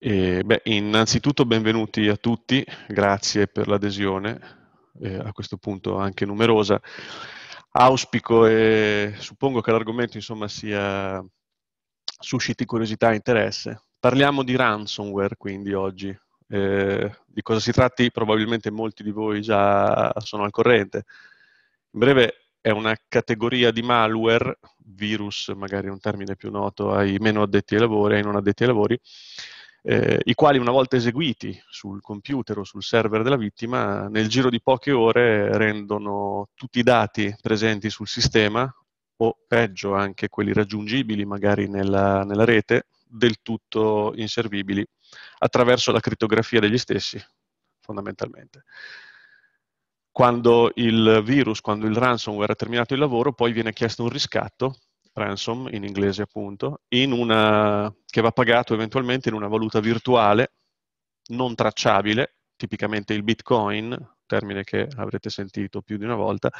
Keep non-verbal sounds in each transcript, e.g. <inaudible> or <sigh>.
E, beh, innanzitutto benvenuti a tutti, grazie per l'adesione, eh, a questo punto anche numerosa. Auspico e suppongo che l'argomento insomma sia susciti curiosità e interesse. Parliamo di ransomware quindi oggi. Eh, di cosa si tratti probabilmente molti di voi già sono al corrente. In breve è una categoria di malware, virus magari è un termine più noto ai meno addetti ai lavori, ai non addetti ai lavori, eh, i quali una volta eseguiti sul computer o sul server della vittima, nel giro di poche ore rendono tutti i dati presenti sul sistema, o peggio anche quelli raggiungibili magari nella, nella rete, del tutto inservibili attraverso la crittografia degli stessi, fondamentalmente. Quando il virus, quando il ransomware ha terminato il lavoro, poi viene chiesto un riscatto ransom in inglese appunto, in una, che va pagato eventualmente in una valuta virtuale non tracciabile, tipicamente il bitcoin, termine che avrete sentito più di una volta,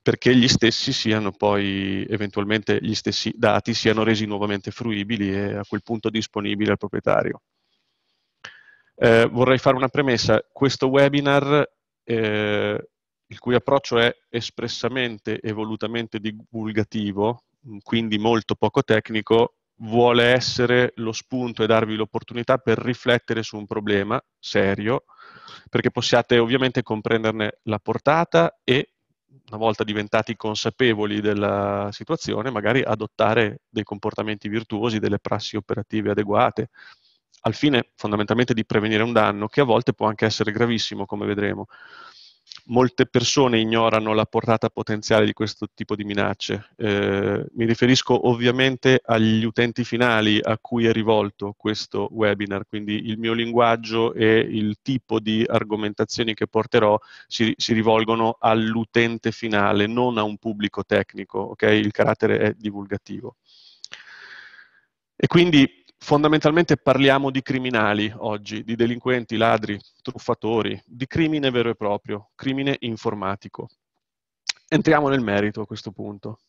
perché gli stessi siano poi eventualmente gli stessi dati siano resi nuovamente fruibili e a quel punto disponibili al proprietario. Eh, vorrei fare una premessa, questo webinar eh, il cui approccio è espressamente e volutamente divulgativo, Mm, quindi molto poco tecnico, vuole essere lo spunto e darvi l'opportunità per riflettere su un problema serio, perché possiate ovviamente comprenderne la portata e, una volta diventati consapevoli della situazione, magari adottare dei comportamenti virtuosi, delle prassi operative adeguate, al fine fondamentalmente di prevenire un danno che a volte può anche essere gravissimo, come vedremo molte persone ignorano la portata potenziale di questo tipo di minacce. Eh, mi riferisco ovviamente agli utenti finali a cui è rivolto questo webinar, quindi il mio linguaggio e il tipo di argomentazioni che porterò si, si rivolgono all'utente finale, non a un pubblico tecnico, okay? il carattere è divulgativo. E quindi fondamentalmente parliamo di criminali oggi, di delinquenti, ladri, truffatori, di crimine vero e proprio, crimine informatico. Entriamo nel merito a questo punto.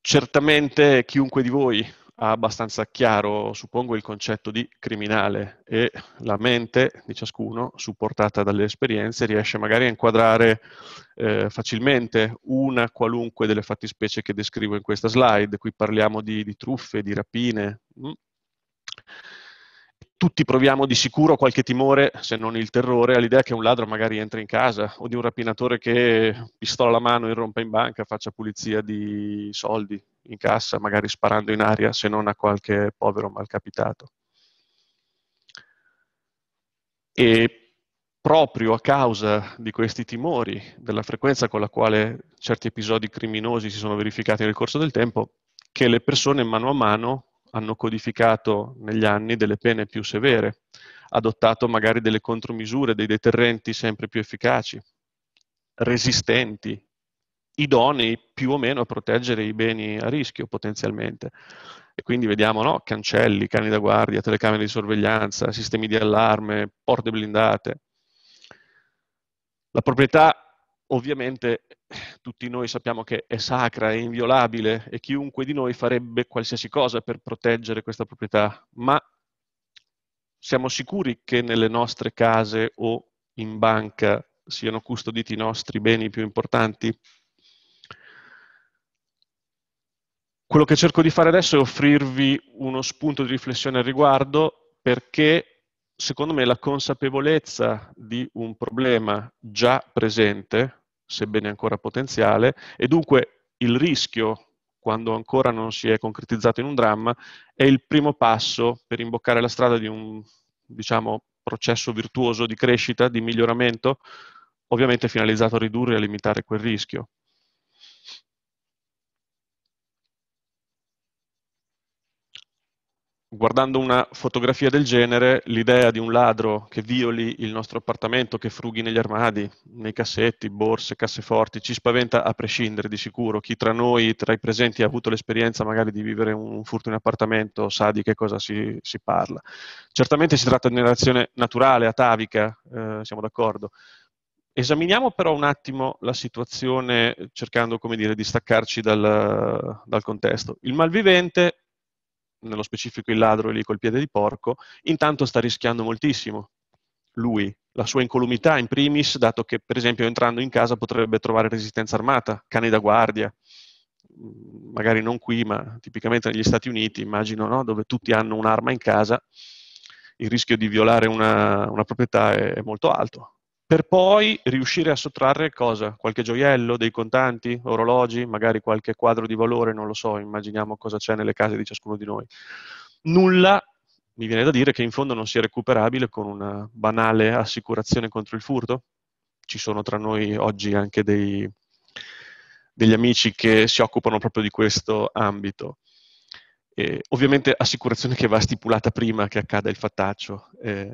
Certamente chiunque di voi ha abbastanza chiaro, suppongo, il concetto di criminale e la mente di ciascuno, supportata dalle esperienze, riesce magari a inquadrare eh, facilmente una qualunque delle fattispecie che descrivo in questa slide. Qui parliamo di, di truffe, di rapine. Mm. Tutti proviamo di sicuro qualche timore, se non il terrore, all'idea che un ladro magari entri in casa o di un rapinatore che pistola la mano, irrompa in banca, faccia pulizia di soldi, in cassa, magari sparando in aria se non a qualche povero malcapitato. E proprio a causa di questi timori, della frequenza con la quale certi episodi criminosi si sono verificati nel corso del tempo, che le persone mano a mano hanno codificato negli anni delle pene più severe, adottato magari delle contromisure, dei deterrenti sempre più efficaci, resistenti idonei più o meno a proteggere i beni a rischio potenzialmente. E quindi vediamo no? cancelli, cani da guardia, telecamere di sorveglianza, sistemi di allarme, porte blindate. La proprietà ovviamente tutti noi sappiamo che è sacra, è inviolabile e chiunque di noi farebbe qualsiasi cosa per proteggere questa proprietà, ma siamo sicuri che nelle nostre case o in banca siano custoditi i nostri beni più importanti? Quello che cerco di fare adesso è offrirvi uno spunto di riflessione al riguardo perché secondo me la consapevolezza di un problema già presente, sebbene ancora potenziale, e dunque il rischio quando ancora non si è concretizzato in un dramma, è il primo passo per imboccare la strada di un diciamo, processo virtuoso di crescita, di miglioramento, ovviamente finalizzato a ridurre e a limitare quel rischio. guardando una fotografia del genere, l'idea di un ladro che violi il nostro appartamento, che frughi negli armadi, nei cassetti, borse, casseforti, ci spaventa a prescindere di sicuro. Chi tra noi, tra i presenti, ha avuto l'esperienza magari di vivere un furto in appartamento sa di che cosa si, si parla. Certamente si tratta di una reazione naturale, atavica, eh, siamo d'accordo. Esaminiamo però un attimo la situazione cercando, come dire, di staccarci dal, dal contesto. Il malvivente nello specifico il ladro lì col piede di porco, intanto sta rischiando moltissimo. Lui, la sua incolumità in primis, dato che per esempio entrando in casa potrebbe trovare resistenza armata, cani da guardia, mm, magari non qui, ma tipicamente negli Stati Uniti, immagino, no? dove tutti hanno un'arma in casa, il rischio di violare una, una proprietà è, è molto alto per poi riuscire a sottrarre cosa? Qualche gioiello, dei contanti, orologi, magari qualche quadro di valore, non lo so, immaginiamo cosa c'è nelle case di ciascuno di noi. Nulla, mi viene da dire, che in fondo non sia recuperabile con una banale assicurazione contro il furto. Ci sono tra noi oggi anche dei, degli amici che si occupano proprio di questo ambito. Eh, ovviamente assicurazione che va stipulata prima che accada il fattaccio. Eh,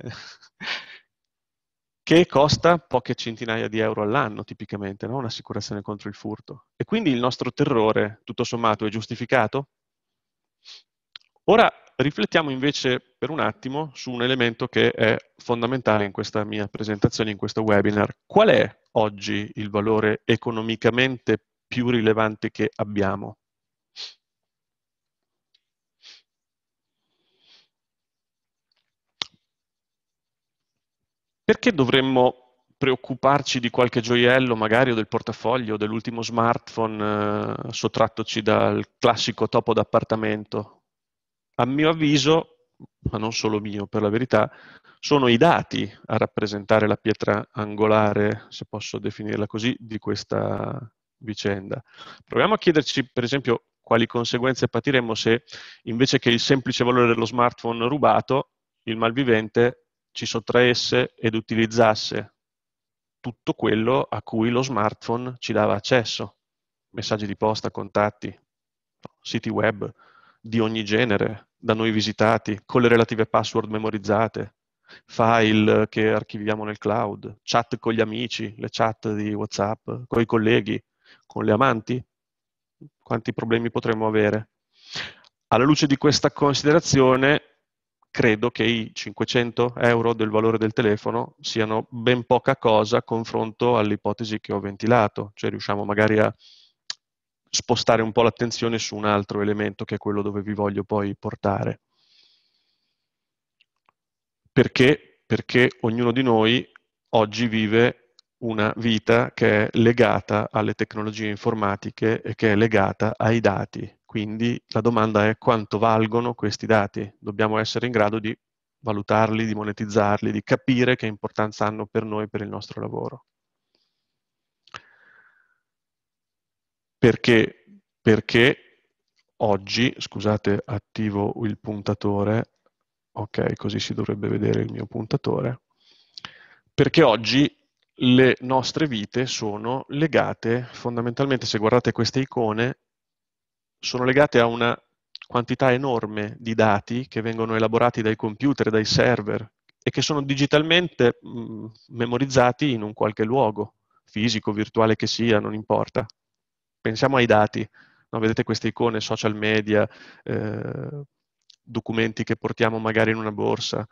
che costa poche centinaia di euro all'anno tipicamente, no? un'assicurazione contro il furto. E quindi il nostro terrore, tutto sommato, è giustificato? Ora riflettiamo invece per un attimo su un elemento che è fondamentale in questa mia presentazione, in questo webinar. Qual è oggi il valore economicamente più rilevante che abbiamo? perché dovremmo preoccuparci di qualche gioiello magari o del portafoglio o dell'ultimo smartphone eh, sottrattoci dal classico topo d'appartamento? A mio avviso, ma non solo mio per la verità, sono i dati a rappresentare la pietra angolare, se posso definirla così, di questa vicenda. Proviamo a chiederci, per esempio, quali conseguenze patiremmo se invece che il semplice valore dello smartphone rubato, il malvivente ci sottraesse ed utilizzasse tutto quello a cui lo smartphone ci dava accesso, messaggi di posta, contatti, siti web di ogni genere, da noi visitati, con le relative password memorizzate, file che archiviamo nel cloud, chat con gli amici, le chat di WhatsApp, con i colleghi, con le amanti, quanti problemi potremmo avere. Alla luce di questa considerazione, credo che i 500 euro del valore del telefono siano ben poca cosa a confronto all'ipotesi che ho ventilato, cioè riusciamo magari a spostare un po' l'attenzione su un altro elemento che è quello dove vi voglio poi portare. Perché? Perché ognuno di noi oggi vive una vita che è legata alle tecnologie informatiche e che è legata ai dati. Quindi la domanda è quanto valgono questi dati? Dobbiamo essere in grado di valutarli, di monetizzarli, di capire che importanza hanno per noi, per il nostro lavoro. Perché, perché oggi, scusate, attivo il puntatore, ok, così si dovrebbe vedere il mio puntatore, perché oggi le nostre vite sono legate fondamentalmente, se guardate queste icone, sono legate a una quantità enorme di dati che vengono elaborati dai computer, dai server e che sono digitalmente mh, mm, memorizzati in un qualche luogo, fisico, virtuale che sia, non importa. Pensiamo ai dati, no, vedete queste icone, social media, eh, documenti che portiamo magari in una borsa,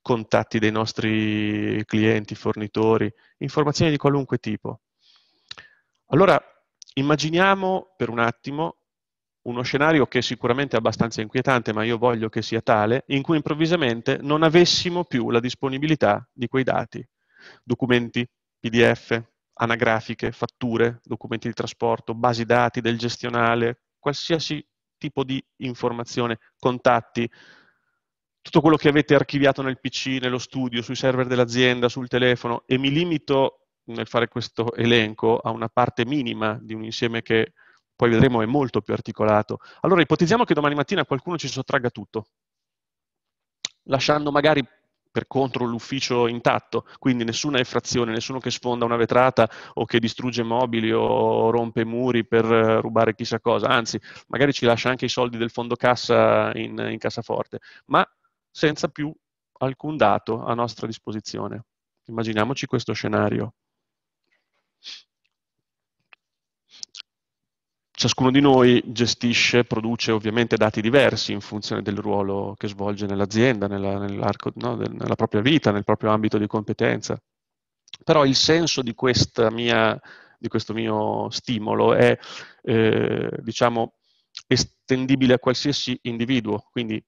contatti dei nostri clienti, fornitori, informazioni di qualunque tipo. Allora, immaginiamo per un attimo uno scenario che è sicuramente è abbastanza inquietante, ma io voglio che sia tale, in cui improvvisamente non avessimo più la disponibilità di quei dati, documenti, PDF, anagrafiche, fatture, documenti di trasporto, basi dati del gestionale, qualsiasi tipo di informazione, contatti, tutto quello che avete archiviato nel PC, nello studio, sui server dell'azienda, sul telefono, e mi limito nel fare questo elenco a una parte minima di un insieme che poi vedremo è molto più articolato. Allora ipotizziamo che domani mattina qualcuno ci sottragga tutto, lasciando magari per contro l'ufficio intatto, quindi nessuna effrazione, nessuno che sfonda una vetrata o che distrugge mobili o rompe muri per eh, rubare chissà cosa, anzi magari ci lascia anche i soldi del fondo cassa in, in cassaforte, ma senza più alcun dato a nostra disposizione. Immaginiamoci questo scenario. Ciascuno di noi gestisce, produce ovviamente dati diversi in funzione del ruolo che svolge nell'azienda, nella, nell'arco, no, nella propria vita, nel proprio ambito di competenza. Però il senso di, mia, di questo mio stimolo è, eh, diciamo, estendibile a qualsiasi individuo, quindi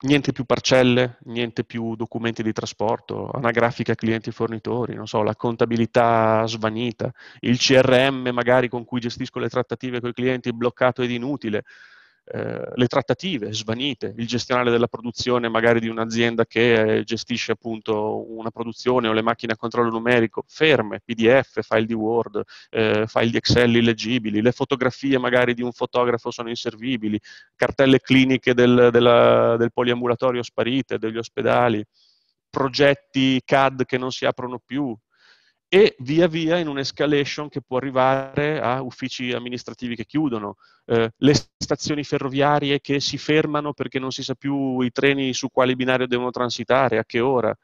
niente più parcelle, niente più documenti di trasporto, anagrafica clienti e fornitori, non so, la contabilità svanita, il CRM magari con cui gestisco le trattative con i clienti bloccato ed inutile, eh, le trattative svanite, il gestionale della produzione magari di un'azienda che eh, gestisce appunto una produzione o le macchine a controllo numerico ferme, PDF, file di Word, eh, file di Excel illeggibili, le fotografie magari di un fotografo sono inservibili, cartelle cliniche del, della, del poliambulatorio sparite, degli ospedali progetti CAD che non si aprono più, e via via in un'escalation che può arrivare a uffici amministrativi che chiudono, eh, le stazioni ferroviarie che si fermano perché non si sa più i treni su quale binario devono transitare, a che ora,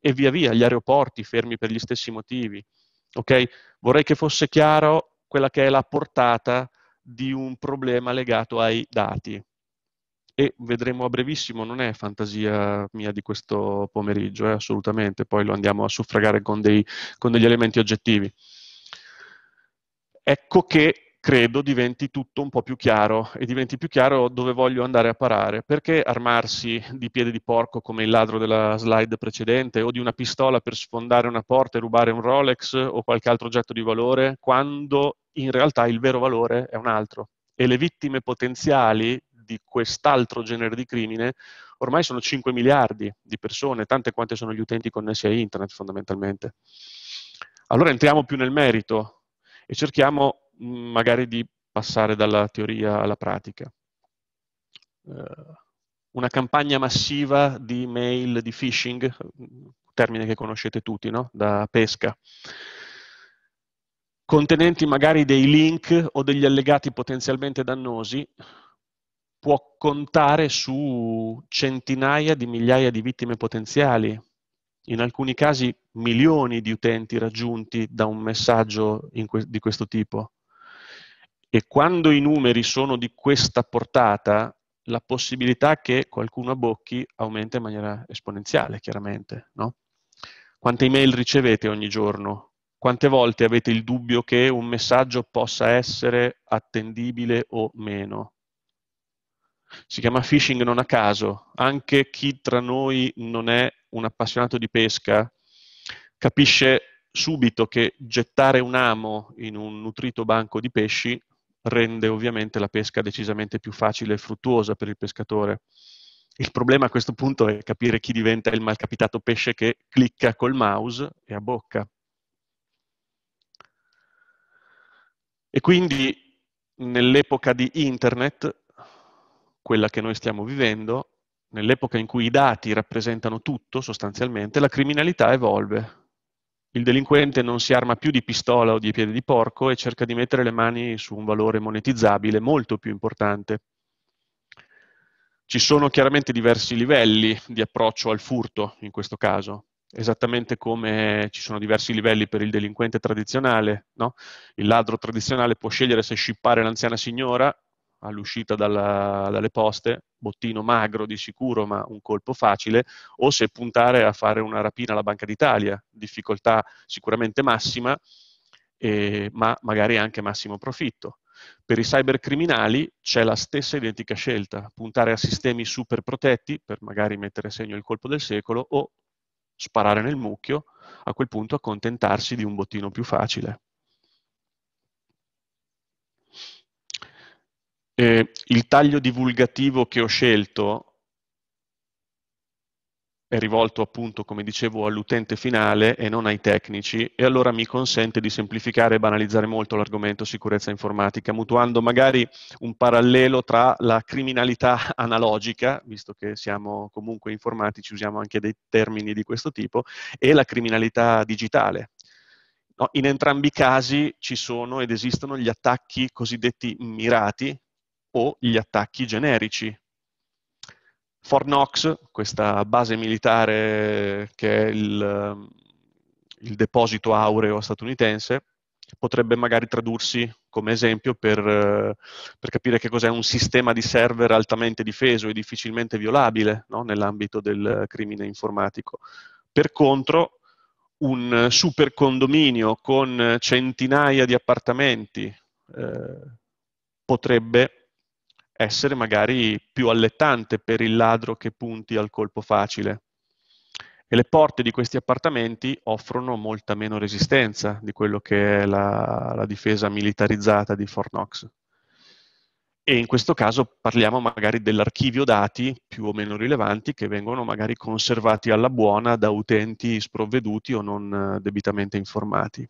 e via via, gli aeroporti fermi per gli stessi motivi. Okay? Vorrei che fosse chiaro quella che è la portata di un problema legato ai dati e vedremo a brevissimo, non è fantasia mia di questo pomeriggio, eh, assolutamente, poi lo andiamo a suffragare con, dei, con degli elementi oggettivi. Ecco che credo diventi tutto un po' più chiaro e diventi più chiaro dove voglio andare a parare. Perché armarsi di piede di porco come il ladro della slide precedente o di una pistola per sfondare una porta e rubare un Rolex o qualche altro oggetto di valore quando in realtà il vero valore è un altro e le vittime potenziali di quest'altro genere di crimine, ormai sono 5 miliardi di persone, tante quante sono gli utenti connessi a internet fondamentalmente. Allora entriamo più nel merito e cerchiamo mm, magari di passare dalla teoria alla pratica. Eh, una campagna massiva di mail di phishing, mm, termine che conoscete tutti, no? da pesca, contenenti magari dei link o degli allegati potenzialmente dannosi può contare su centinaia di migliaia di vittime potenziali, in alcuni casi milioni di utenti raggiunti da un messaggio que- di questo tipo. E quando i numeri sono di questa portata, la possibilità che qualcuno abbocchi aumenta in maniera esponenziale, chiaramente. No? Quante email ricevete ogni giorno? Quante volte avete il dubbio che un messaggio possa essere attendibile o meno? si chiama phishing non a caso, anche chi tra noi non è un appassionato di pesca capisce subito che gettare un amo in un nutrito banco di pesci rende ovviamente la pesca decisamente più facile e fruttuosa per il pescatore. Il problema a questo punto è capire chi diventa il malcapitato pesce che clicca col mouse e a bocca. E quindi nell'epoca di internet quella che noi stiamo vivendo, nell'epoca in cui i dati rappresentano tutto sostanzialmente, la criminalità evolve. Il delinquente non si arma più di pistola o di piede di porco e cerca di mettere le mani su un valore monetizzabile molto più importante. Ci sono chiaramente diversi livelli di approccio al furto in questo caso, esattamente come ci sono diversi livelli per il delinquente tradizionale. No? Il ladro tradizionale può scegliere se scippare l'anziana signora all'uscita dalla, dalle poste, bottino magro di sicuro ma un colpo facile, o se puntare a fare una rapina alla Banca d'Italia, difficoltà sicuramente massima, eh, ma magari anche massimo profitto. Per i cybercriminali c'è la stessa identica scelta, puntare a sistemi super protetti per magari mettere a segno il colpo del secolo o sparare nel mucchio, a quel punto accontentarsi di un bottino più facile. eh, il taglio divulgativo che ho scelto è rivolto appunto, come dicevo, all'utente finale e non ai tecnici e allora mi consente di semplificare e banalizzare molto l'argomento sicurezza informatica, mutuando magari un parallelo tra la criminalità <laughs> analogica, visto che siamo comunque informatici, usiamo anche dei termini di questo tipo, e la criminalità digitale. No, in entrambi i casi ci sono ed esistono gli attacchi cosiddetti mirati, o gli attacchi generici. Fort Knox, questa base militare che è il, il deposito aureo statunitense, potrebbe magari tradursi come esempio per, per, capire che cos'è un sistema di server altamente difeso e difficilmente violabile no? nell'ambito del crimine informatico. Per contro, un super condominio con centinaia di appartamenti eh, potrebbe essere magari più allettante per il ladro che punti al colpo facile. E le porte di questi appartamenti offrono molta meno resistenza di quello che è la, la difesa militarizzata di Fort Knox. E in questo caso parliamo magari dell'archivio dati più o meno rilevanti che vengono magari conservati alla buona da utenti sprovveduti o non eh, debitamente informati.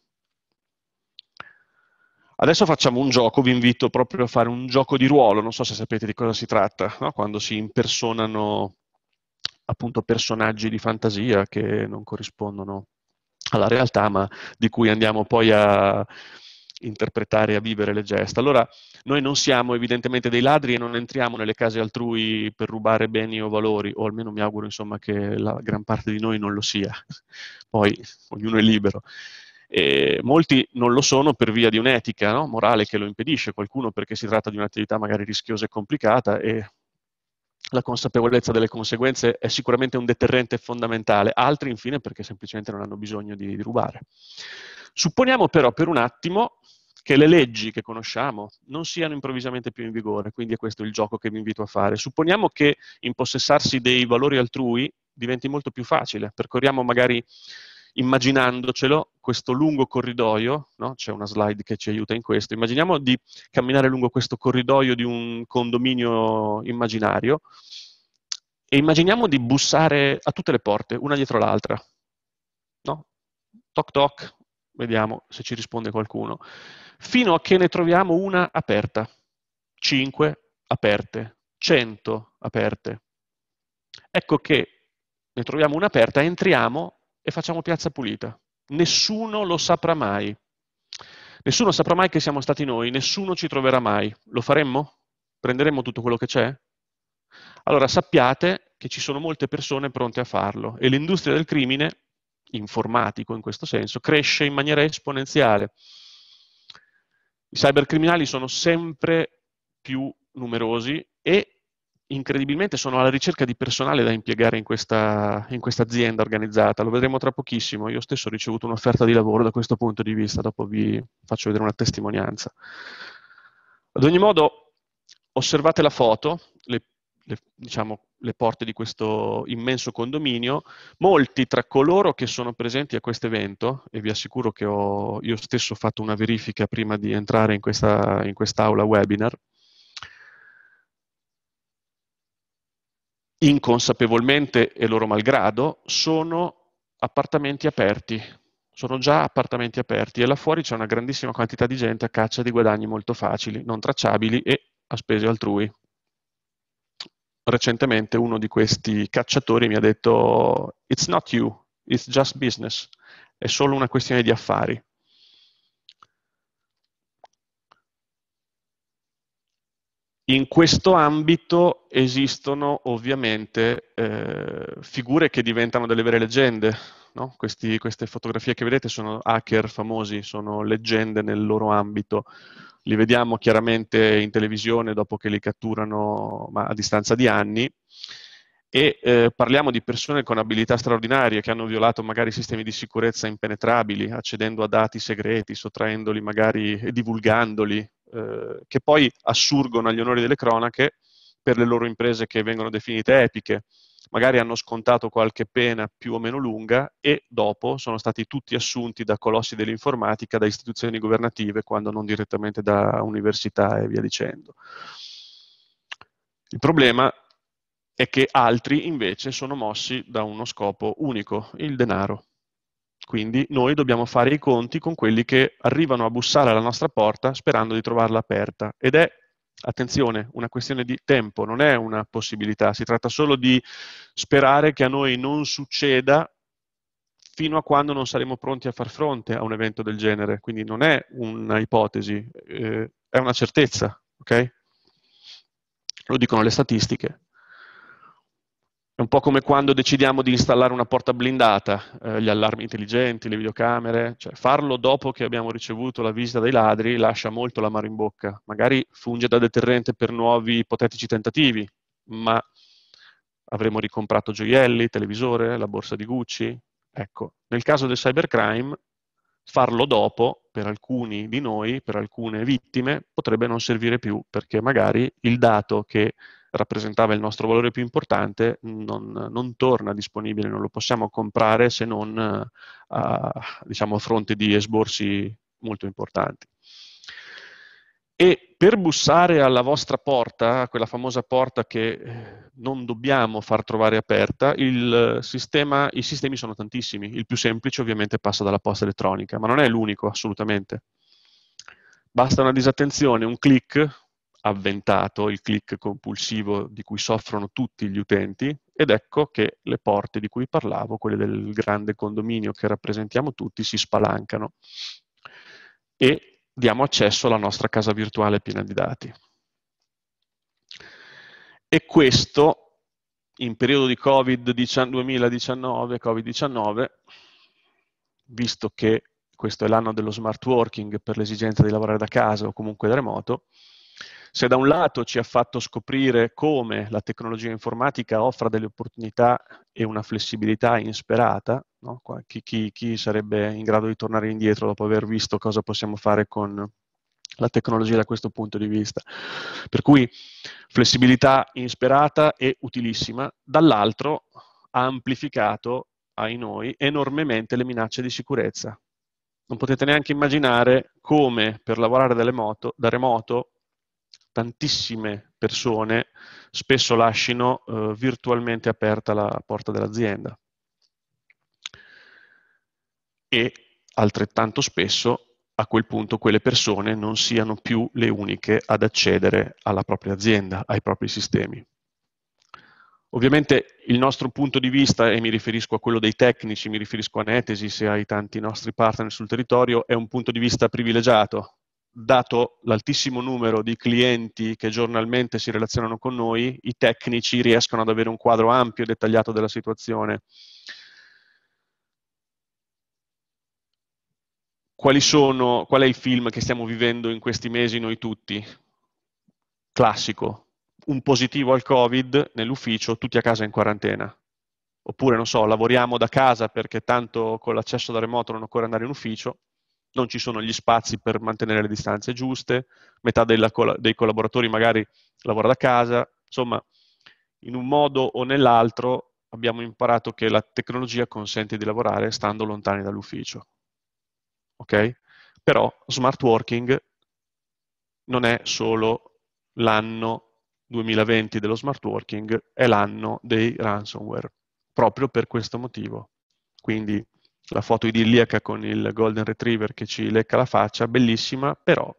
Adesso facciamo un gioco, vi invito proprio a fare un gioco di ruolo, non so se sapete di cosa si tratta, no? quando si impersonano appunto personaggi di fantasia che non corrispondono alla realtà, ma di cui andiamo poi a interpretare e a vivere le gesta. Allora, noi non siamo evidentemente dei ladri e non entriamo nelle case altrui per rubare beni o valori, o almeno mi auguro insomma che la gran parte di noi non lo sia. Poi ognuno è libero. E molti non lo sono per via di un'etica no? morale che lo impedisce, qualcuno perché si tratta di un'attività magari rischiosa e complicata e la consapevolezza delle conseguenze è sicuramente un deterrente fondamentale, altri infine perché semplicemente non hanno bisogno di, di rubare. Supponiamo però per un attimo che le leggi che conosciamo non siano improvvisamente più in vigore, quindi è questo il gioco che vi invito a fare. Supponiamo che impossessarsi dei valori altrui diventi molto più facile, percorriamo magari immaginandocelo, questo lungo corridoio, no? c'è una slide che ci aiuta in questo, immaginiamo di camminare lungo questo corridoio di un condominio immaginario e immaginiamo di bussare a tutte le porte, una dietro l'altra. No? Toc toc, vediamo se ci risponde qualcuno, fino a che ne troviamo una aperta, 5 aperte, 100 aperte. Ecco che ne troviamo una aperta, entriamo e facciamo piazza pulita. Nessuno lo saprà mai. Nessuno saprà mai che siamo stati noi, nessuno ci troverà mai. Lo faremmo? Prenderemmo tutto quello che c'è? Allora sappiate che ci sono molte persone pronte a farlo e l'industria del crimine, informatico in questo senso, cresce in maniera esponenziale. I cybercriminali sono sempre più numerosi e incredibilmente sono alla ricerca di personale da impiegare in questa, in questa azienda organizzata, lo vedremo tra pochissimo, io stesso ho ricevuto un'offerta di lavoro da questo punto di vista, dopo vi faccio vedere una testimonianza. Ad ogni modo, osservate la foto, le, le, diciamo, le porte di questo immenso condominio, molti tra coloro che sono presenti a questo evento, e vi assicuro che ho io stesso ho fatto una verifica prima di entrare in, questa, in quest'aula webinar, inconsapevolmente e loro malgrado, sono appartamenti aperti, sono già appartamenti aperti e là fuori c'è una grandissima quantità di gente a caccia di guadagni molto facili, non tracciabili e a spese altrui. Recentemente uno di questi cacciatori mi ha detto It's not you, it's just business, è solo una questione di affari. In questo ambito esistono ovviamente eh, figure che diventano delle vere leggende. No? Questi, queste fotografie che vedete sono hacker famosi, sono leggende nel loro ambito. Li vediamo chiaramente in televisione dopo che li catturano ma a distanza di anni e eh, parliamo di persone con abilità straordinarie che hanno violato magari sistemi di sicurezza impenetrabili, accedendo a dati segreti, sottraendoli magari e divulgandoli eh, che poi assurgono agli onori delle cronache per le loro imprese che vengono definite epiche. Magari hanno scontato qualche pena più o meno lunga e dopo sono stati tutti assunti da colossi dell'informatica, da istituzioni governative, quando non direttamente da università e via dicendo. Il problema è che altri invece sono mossi da uno scopo unico, il denaro. Quindi noi dobbiamo fare i conti con quelli che arrivano a bussare alla nostra porta sperando di trovarla aperta. Ed è, attenzione, una questione di tempo, non è una possibilità, si tratta solo di sperare che a noi non succeda fino a quando non saremo pronti a far fronte a un evento del genere. Quindi non è un'ipotesi, eh, è una certezza, ok? Lo dicono le statistiche. È un po' come quando decidiamo di installare una porta blindata, eh, gli allarmi intelligenti, le videocamere, cioè farlo dopo che abbiamo ricevuto la visita dei ladri lascia molto l'amaro in bocca, magari funge da deterrente per nuovi ipotetici tentativi, ma avremo ricomprato gioielli, televisore, la borsa di Gucci. Ecco, nel caso del cybercrime, farlo dopo, per alcuni di noi, per alcune vittime, potrebbe non servire più, perché magari il dato che rappresentava il nostro valore più importante, non, non torna disponibile, non lo possiamo comprare se non eh, a, diciamo, a fronte di esborsi molto importanti. E per bussare alla vostra porta, a quella famosa porta che eh, non dobbiamo far trovare aperta, sistema, i sistemi sono tantissimi. Il più semplice ovviamente passa dalla posta elettronica, ma non è l'unico assolutamente. Basta una disattenzione, un clic, avventato, il click compulsivo di cui soffrono tutti gli utenti ed ecco che le porte di cui parlavo, quelle del grande condominio che rappresentiamo tutti, si spalancano e diamo accesso alla nostra casa virtuale piena di dati. E questo in periodo di Covid 2019, covid visto che questo è l'anno dello smart working per l'esigenza di lavorare da casa o comunque da remoto, se da un lato ci ha fatto scoprire come la tecnologia informatica offra delle opportunità e una flessibilità insperata, no? chi, chi, chi sarebbe in grado di tornare indietro dopo aver visto cosa possiamo fare con la tecnologia da questo punto di vista. Per cui flessibilità insperata e utilissima, dall'altro ha amplificato ai noi enormemente le minacce di sicurezza. Non potete neanche immaginare come per lavorare da remoto, da remoto tantissime persone spesso lasciano eh, virtualmente aperta la porta dell'azienda. E altrettanto spesso a quel punto quelle persone non siano più le uniche ad accedere alla propria azienda, ai propri sistemi. Ovviamente il nostro punto di vista, e mi riferisco a quello dei tecnici, mi riferisco a Netesis e ai tanti nostri partner sul territorio, è un punto di vista privilegiato, dato l'altissimo numero di clienti che giornalmente si relazionano con noi, i tecnici riescono ad avere un quadro ampio e dettagliato della situazione. Sono, qual è il film che stiamo vivendo in questi mesi noi tutti? Classico. Un positivo al Covid nell'ufficio, tutti a casa in quarantena. Oppure, non so, lavoriamo da casa perché tanto con l'accesso da remoto non occorre andare in ufficio, non ci sono gli spazi per mantenere le distanze giuste, metà dei, dei collaboratori magari lavora da casa, insomma, in un modo o nell'altro abbiamo imparato che la tecnologia consente di lavorare stando lontani dall'ufficio. Ok? Però smart working non è solo l'anno 2020 dello smart working, è l'anno dei ransomware, proprio per questo motivo. Quindi la foto idilliaca con il golden retriever che ci lecca la faccia, bellissima, però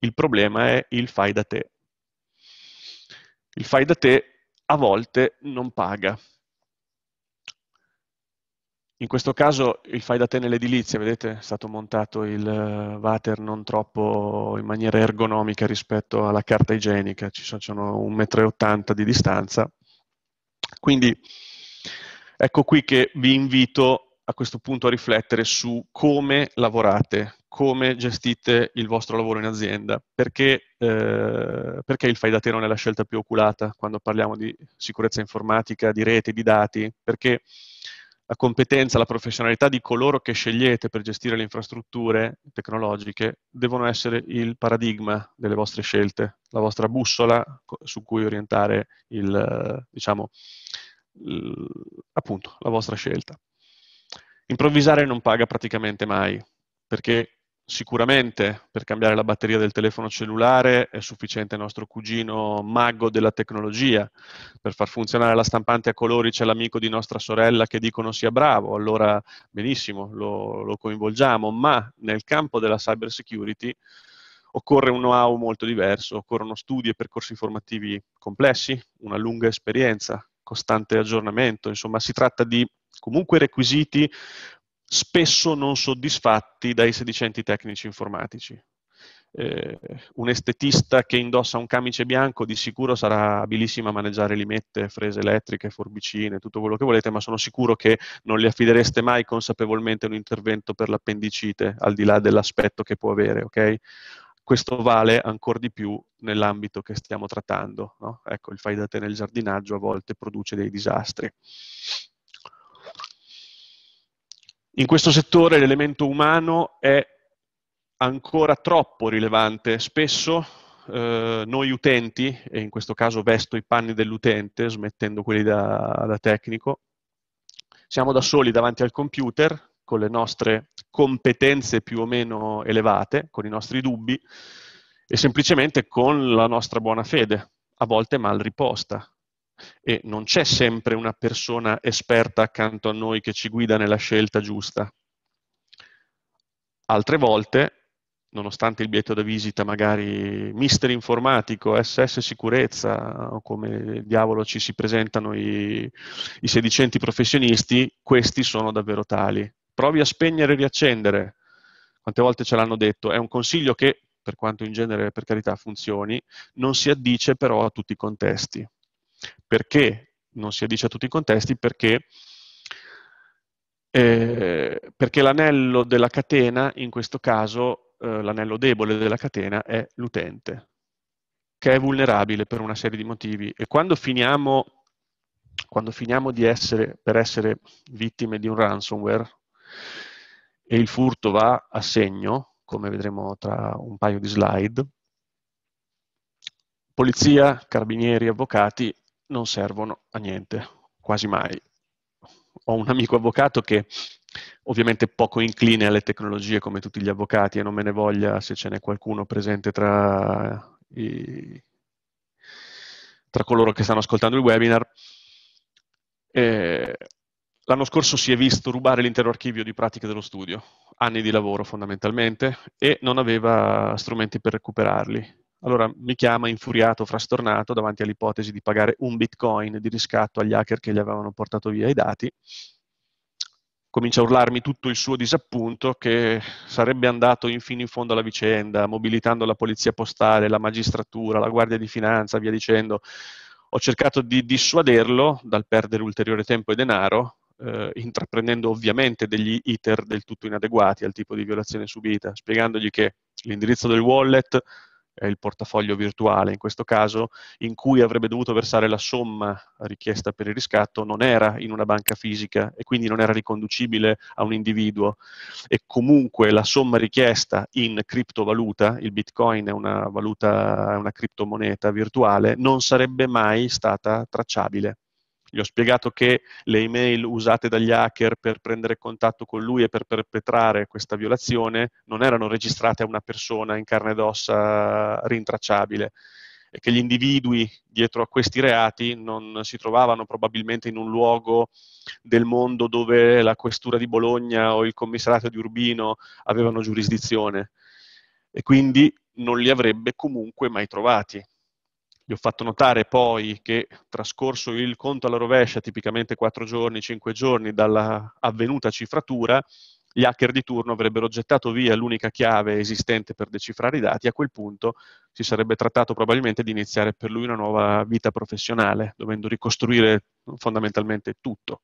il problema è il fai da te. Il fai da te a volte non paga. In questo caso il fai da te nell'edilizia, vedete, è stato montato il eh, water non troppo in maniera ergonomica rispetto alla carta igienica, ci sono 1,80 m di distanza. Quindi ecco qui che vi invito a questo punto a riflettere su come lavorate, come gestite il vostro lavoro in azienda, perché, eh, perché il fai da te non è la scelta più oculata quando parliamo di sicurezza informatica, di rete, di dati, perché la competenza, la professionalità di coloro che scegliete per gestire le infrastrutture tecnologiche devono essere il paradigma delle vostre scelte, la vostra bussola su cui orientare il, diciamo, il, appunto, la vostra scelta. Improvvisare non paga praticamente mai, perché sicuramente per cambiare la batteria del telefono cellulare è sufficiente il nostro cugino mago della tecnologia, per far funzionare la stampante a colori c'è l'amico di nostra sorella che dicono sia bravo, allora benissimo, lo, lo coinvolgiamo, ma nel campo della cyber security occorre un know-how molto diverso, occorrono studi e percorsi formativi complessi, una lunga esperienza, costante aggiornamento, insomma si tratta di comunque requisiti spesso non soddisfatti dai sedicenti tecnici informatici. Eh, un estetista che indossa un camice bianco di sicuro sarà abilissimo a maneggiare limette, frese elettriche, forbicine, tutto quello che volete, ma sono sicuro che non le affidereste mai consapevolmente un intervento per l'appendicite, al di là dell'aspetto che può avere, okay? Questo vale ancora di più nell'ambito che stiamo trattando. No? Ecco, il fai da te nel giardinaggio a volte produce dei disastri. In questo settore l'elemento umano è ancora troppo rilevante. Spesso eh, noi utenti, e in questo caso vesto i panni dell'utente, smettendo quelli da, da tecnico, siamo da soli davanti al computer con le nostre competenze più o meno elevate, con i nostri dubbi e semplicemente con la nostra buona fede, a volte mal riposta e non c'è sempre una persona esperta accanto a noi che ci guida nella scelta giusta. Altre volte, nonostante il biglietto da visita magari mister informatico, SS sicurezza o come diavolo ci si presentano i, i sedicenti professionisti, questi sono davvero tali. Provi a spegnere e riaccendere. Quante volte ce l'hanno detto? È un consiglio che, per quanto in genere per carità funzioni, non si addice però a tutti i contesti. Perché? Non si addice a tutti i contesti perché, eh, perché l'anello della catena, in questo caso eh, l'anello debole della catena, è l'utente, che è vulnerabile per una serie di motivi. E quando finiamo quando finiamo essere, per essere vittime di un ransomware e il furto va a segno, come vedremo tra un paio di slide, polizia, carabinieri, avvocati non servono a niente, quasi mai. Ho un amico avvocato che ovviamente poco incline alle tecnologie come tutti gli avvocati e non me ne voglia se ce n'è qualcuno presente tra, i, tra coloro che stanno ascoltando il webinar. Eh, l'anno scorso si è visto rubare l'intero archivio di pratiche dello studio, anni di lavoro fondamentalmente, e non aveva strumenti per recuperarli. Allora mi chiama infuriato, frastornato davanti all'ipotesi di pagare un bitcoin di riscatto agli hacker che gli avevano portato via i dati. Comincia a urlarmi tutto il suo disappunto che sarebbe andato fino in fondo alla vicenda, mobilitando la polizia postale, la magistratura, la guardia di finanza, via dicendo. Ho cercato di dissuaderlo dal perdere ulteriore tempo e denaro, eh, intraprendendo ovviamente degli iter del tutto inadeguati al tipo di violazione subita, spiegandogli che l'indirizzo del wallet è il portafoglio virtuale, in questo caso, in cui avrebbe dovuto versare la somma richiesta per il riscatto, non era in una banca fisica e quindi non era riconducibile a un individuo e comunque la somma richiesta in criptovaluta, il bitcoin è una valuta, una criptomoneta virtuale, non sarebbe mai stata tracciabile. Gli ho spiegato che le email usate dagli hacker per prendere contatto con lui e per perpetrare questa violazione non erano registrate a una persona in carne ed ossa rintracciabile e che gli individui dietro a questi reati non si trovavano probabilmente in un luogo del mondo dove la questura di Bologna o il commissariato di Urbino avevano giurisdizione e quindi non li avrebbe comunque mai trovati gli ho fatto notare poi che trascorso il conto alla rovescia, tipicamente 4 giorni, 5 giorni dalla avvenuta cifratura, gli hacker di turno avrebbero gettato via l'unica chiave esistente per decifrare i dati, a quel punto si sarebbe trattato probabilmente di iniziare per lui una nuova vita professionale, dovendo ricostruire fondamentalmente tutto.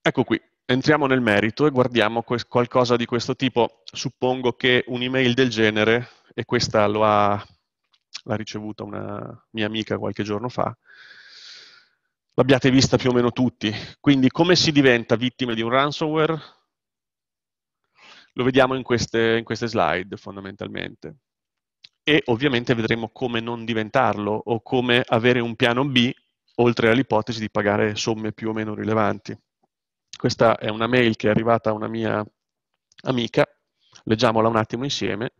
Ecco qui, entriamo nel merito e guardiamo qualcosa di questo tipo. Suppongo che un'email del genere e questa ha, l'ha ricevuta una mia amica qualche giorno fa, l'abbiate vista più o meno tutti. Quindi come si diventa vittima di un ransomware? Lo vediamo in queste, in queste slide fondamentalmente. E ovviamente vedremo come non diventarlo o come avere un piano B oltre all'ipotesi di pagare somme più o meno rilevanti. Questa è una mail che è arrivata a una mia amica, leggiamola un attimo insieme,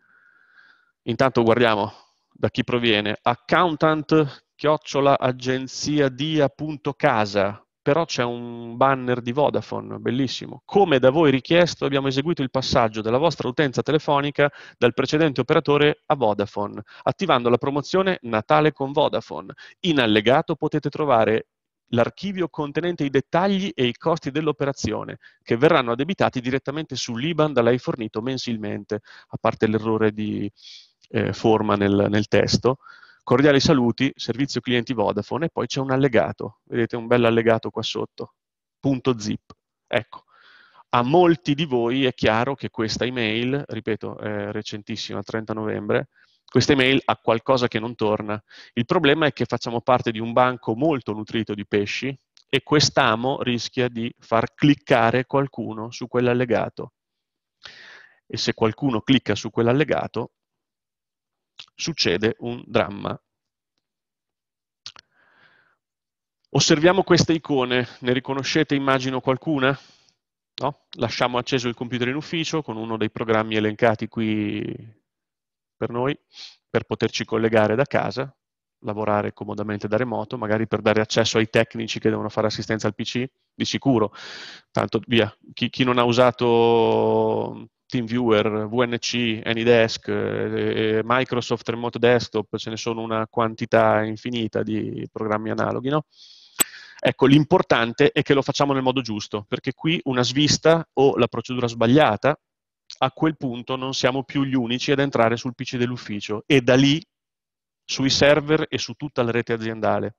Intanto guardiamo da chi proviene. Accountant chiocciolaagenziadia.casa però c'è un banner di Vodafone, bellissimo. Come da voi richiesto, abbiamo eseguito il passaggio della vostra utenza telefonica dal precedente operatore a Vodafone, attivando la promozione Natale con Vodafone. In allegato potete trovare l'archivio contenente i dettagli e i costi dell'operazione, che verranno addebitati direttamente sull'IBAN da lei fornito mensilmente, a parte l'errore di eh, forma nel, nel, testo. Cordiali saluti, servizio clienti Vodafone e poi c'è un allegato, vedete un bel allegato qua sotto, punto zip. Ecco, a molti di voi è chiaro che questa email, ripeto, è recentissima, 30 novembre, questa email ha qualcosa che non torna. Il problema è che facciamo parte di un banco molto nutrito di pesci e quest'amo rischia di far cliccare qualcuno su quell'allegato. E se qualcuno clicca su quell'allegato, succede un dramma. Osserviamo queste icone, ne riconoscete immagino qualcuna? No? Lasciamo acceso il computer in ufficio con uno dei programmi elencati qui per noi, per poterci collegare da casa, lavorare comodamente da remoto, magari per dare accesso ai tecnici che devono fare assistenza al PC, di sicuro. Tanto via, chi, chi non ha usato TeamViewer, VNC, AnyDesk, eh, eh, eh, Microsoft Remote Desktop, ce ne sono una quantità infinita di programmi analoghi, no? Ecco, l'importante è che lo facciamo nel modo giusto, perché qui una svista o la procedura sbagliata, a quel punto non siamo più gli unici ad entrare sul PC dell'ufficio e da lì sui server e su tutta la rete aziendale.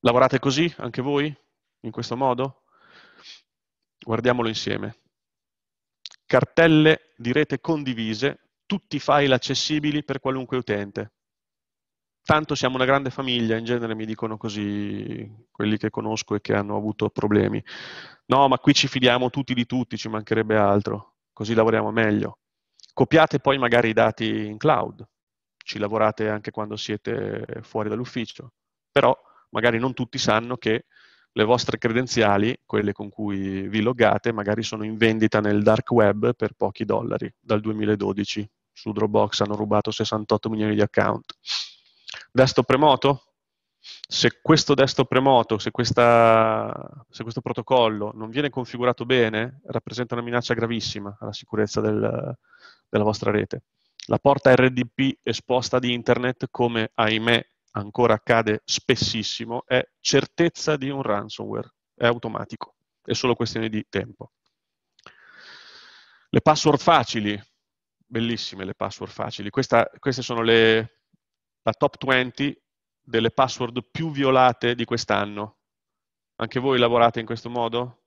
Lavorate così anche voi? In questo modo? Guardiamolo insieme. Cartelle di rete condivise, tutti i file accessibili per qualunque utente. Tanto siamo una grande famiglia, in genere mi dicono così quelli che conosco e che hanno avuto problemi. No, ma qui ci fidiamo tutti di tutti, ci mancherebbe altro, così lavoriamo meglio. Copiate poi magari i dati in cloud, ci lavorate anche quando siete fuori dall'ufficio, però magari non tutti sanno che le vostre credenziali, quelle con cui vi loggate, magari sono in vendita nel dark web per pochi dollari. Dal 2012 su Dropbox hanno rubato 68 milioni di account. Desktop remoto? Se questo desktop remoto, se, questa, se questo protocollo non viene configurato bene, rappresenta una minaccia gravissima alla sicurezza del, della vostra rete. La porta RDP esposta di internet, come ahimè ancora accade spessissimo, è certezza di un ransomware. È automatico, è solo questione di tempo. Le password facili, bellissime le password facili. Questa, queste sono le, la top 20 delle password più violate di quest'anno. Anche voi lavorate in questo modo?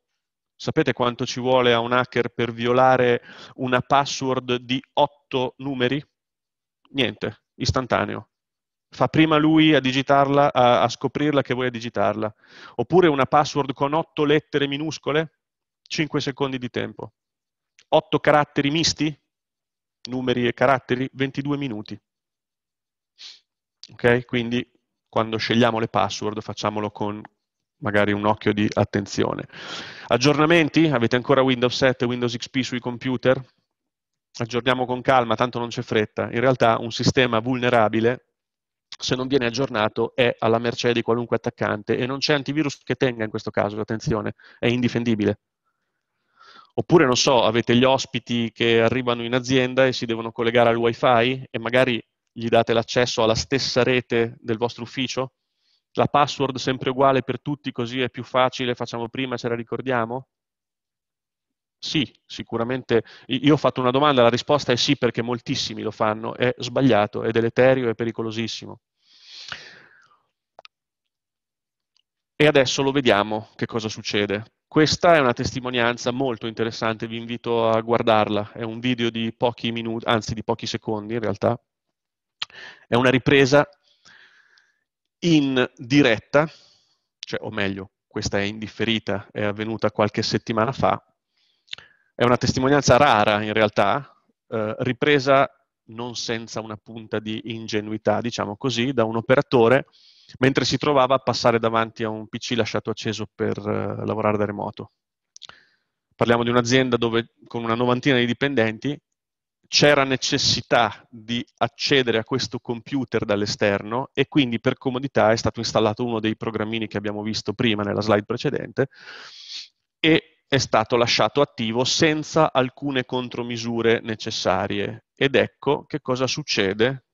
Sapete quanto ci vuole a un hacker per violare una password di 8 numeri? Niente, istantaneo fa prima lui a digitarla, a, a, scoprirla che voi a digitarla. Oppure una password con otto lettere minuscole, 5 secondi di tempo. Otto caratteri misti, numeri e caratteri, 22 minuti. Ok? Quindi quando scegliamo le password facciamolo con magari un occhio di attenzione. Aggiornamenti? Avete ancora Windows 7 e Windows XP sui computer? Aggiorniamo con calma, tanto non c'è fretta. In realtà un sistema vulnerabile se non viene aggiornato è alla mercé di qualunque attaccante e non c'è antivirus che tenga in questo caso, attenzione, è indifendibile. Oppure, non so, avete gli ospiti che arrivano in azienda e si devono collegare al wifi e magari gli date l'accesso alla stessa rete del vostro ufficio? La password sempre uguale per tutti così è più facile, facciamo prima, ce la ricordiamo? sì, sicuramente io ho fatto una domanda, la risposta è sì perché moltissimi lo fanno, è sbagliato, è deleterio, è pericolosissimo. E adesso lo vediamo che cosa succede. Questa è una testimonianza molto interessante, vi invito a guardarla, è un video di pochi minuti, anzi di pochi secondi in realtà, è una ripresa in diretta, cioè, o meglio, questa è indifferita, è avvenuta qualche settimana fa, è una testimonianza rara in realtà, eh, ripresa non senza una punta di ingenuità, diciamo così, da un operatore mentre si trovava a passare davanti a un PC lasciato acceso per eh, lavorare da remoto. Parliamo di un'azienda dove con una novantina di dipendenti c'era necessità di accedere a questo computer dall'esterno e quindi per comodità è stato installato uno dei programmini che abbiamo visto prima nella slide precedente e è stato lasciato attivo senza alcune contromisure necessarie. Ed ecco che cosa succede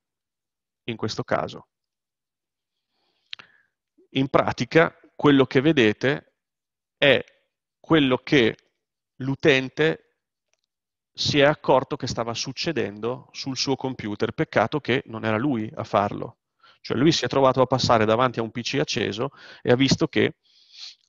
in questo caso. In pratica, quello che vedete è quello che l'utente si è accorto che stava succedendo sul suo computer, peccato che non era lui a farlo. Cioè lui si è trovato a passare davanti a un PC acceso e ha visto che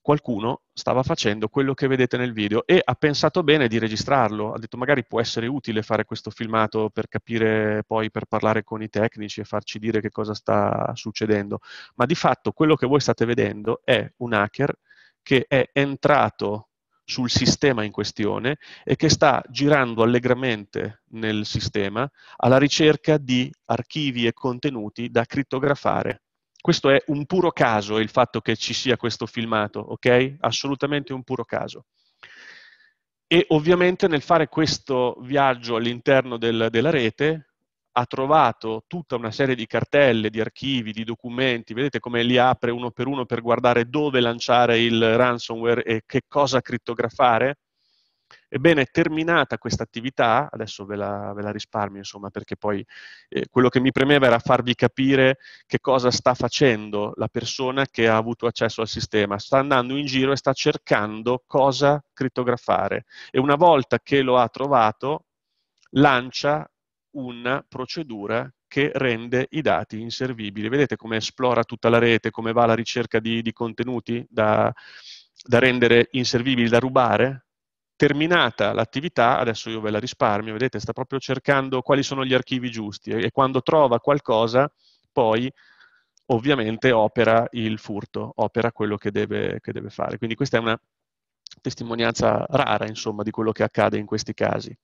qualcuno stava facendo quello che vedete nel video e ha pensato bene di registrarlo, ha detto magari può essere utile fare questo filmato per capire poi, per parlare con i tecnici e farci dire che cosa sta succedendo, ma di fatto quello che voi state vedendo è un hacker che è entrato sul sistema in questione e che sta girando allegramente nel sistema alla ricerca di archivi e contenuti da crittografare questo è un puro caso il fatto che ci sia questo filmato, ok? Assolutamente un puro caso. E ovviamente nel fare questo viaggio all'interno del, della rete ha trovato tutta una serie di cartelle, di archivi, di documenti, vedete come li apre uno per uno per guardare dove lanciare il ransomware e che cosa crittografare? Ebbene, terminata questa attività, adesso ve la, ve la risparmio insomma perché poi eh, quello che mi premeva era farvi capire che cosa sta facendo la persona che ha avuto accesso al sistema, sta andando in giro e sta cercando cosa crittografare e una volta che lo ha trovato lancia una procedura che rende i dati inservibili. Vedete come esplora tutta la rete, come va la ricerca di, di contenuti da, da rendere inservibili, da rubare? terminata l'attività, adesso io ve la risparmio, vedete, sta proprio cercando quali sono gli archivi giusti e quando trova qualcosa poi ovviamente opera il furto, opera quello che deve, che deve fare. Quindi questa è una testimonianza rara, insomma, di quello che accade in questi casi.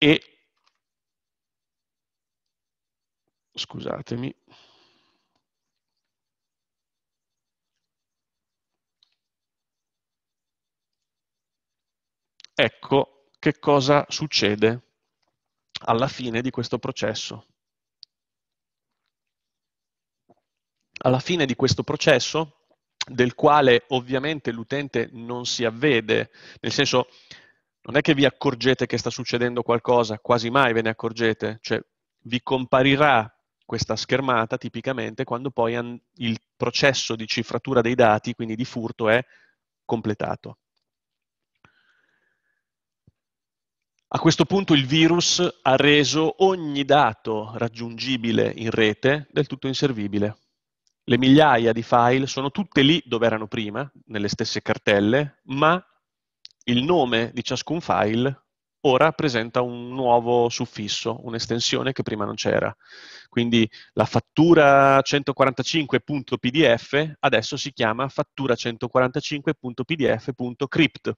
E, scusatemi, ecco che cosa succede alla fine di questo processo. Alla fine di questo processo, del quale ovviamente l'utente non si avvede, nel senso non è che vi accorgete che sta succedendo qualcosa, quasi mai ve ne accorgete, cioè vi comparirà questa schermata tipicamente quando poi il processo di cifratura dei dati, quindi di furto, è completato. A questo punto il virus ha reso ogni dato raggiungibile in rete del tutto inservibile. Le migliaia di file sono tutte lì dove erano prima, nelle stesse cartelle, ma il nome di ciascun file ora presenta un nuovo suffisso, un'estensione che prima non c'era. Quindi la fattura 145.pdf adesso si chiama fattura 145.pdf.crypt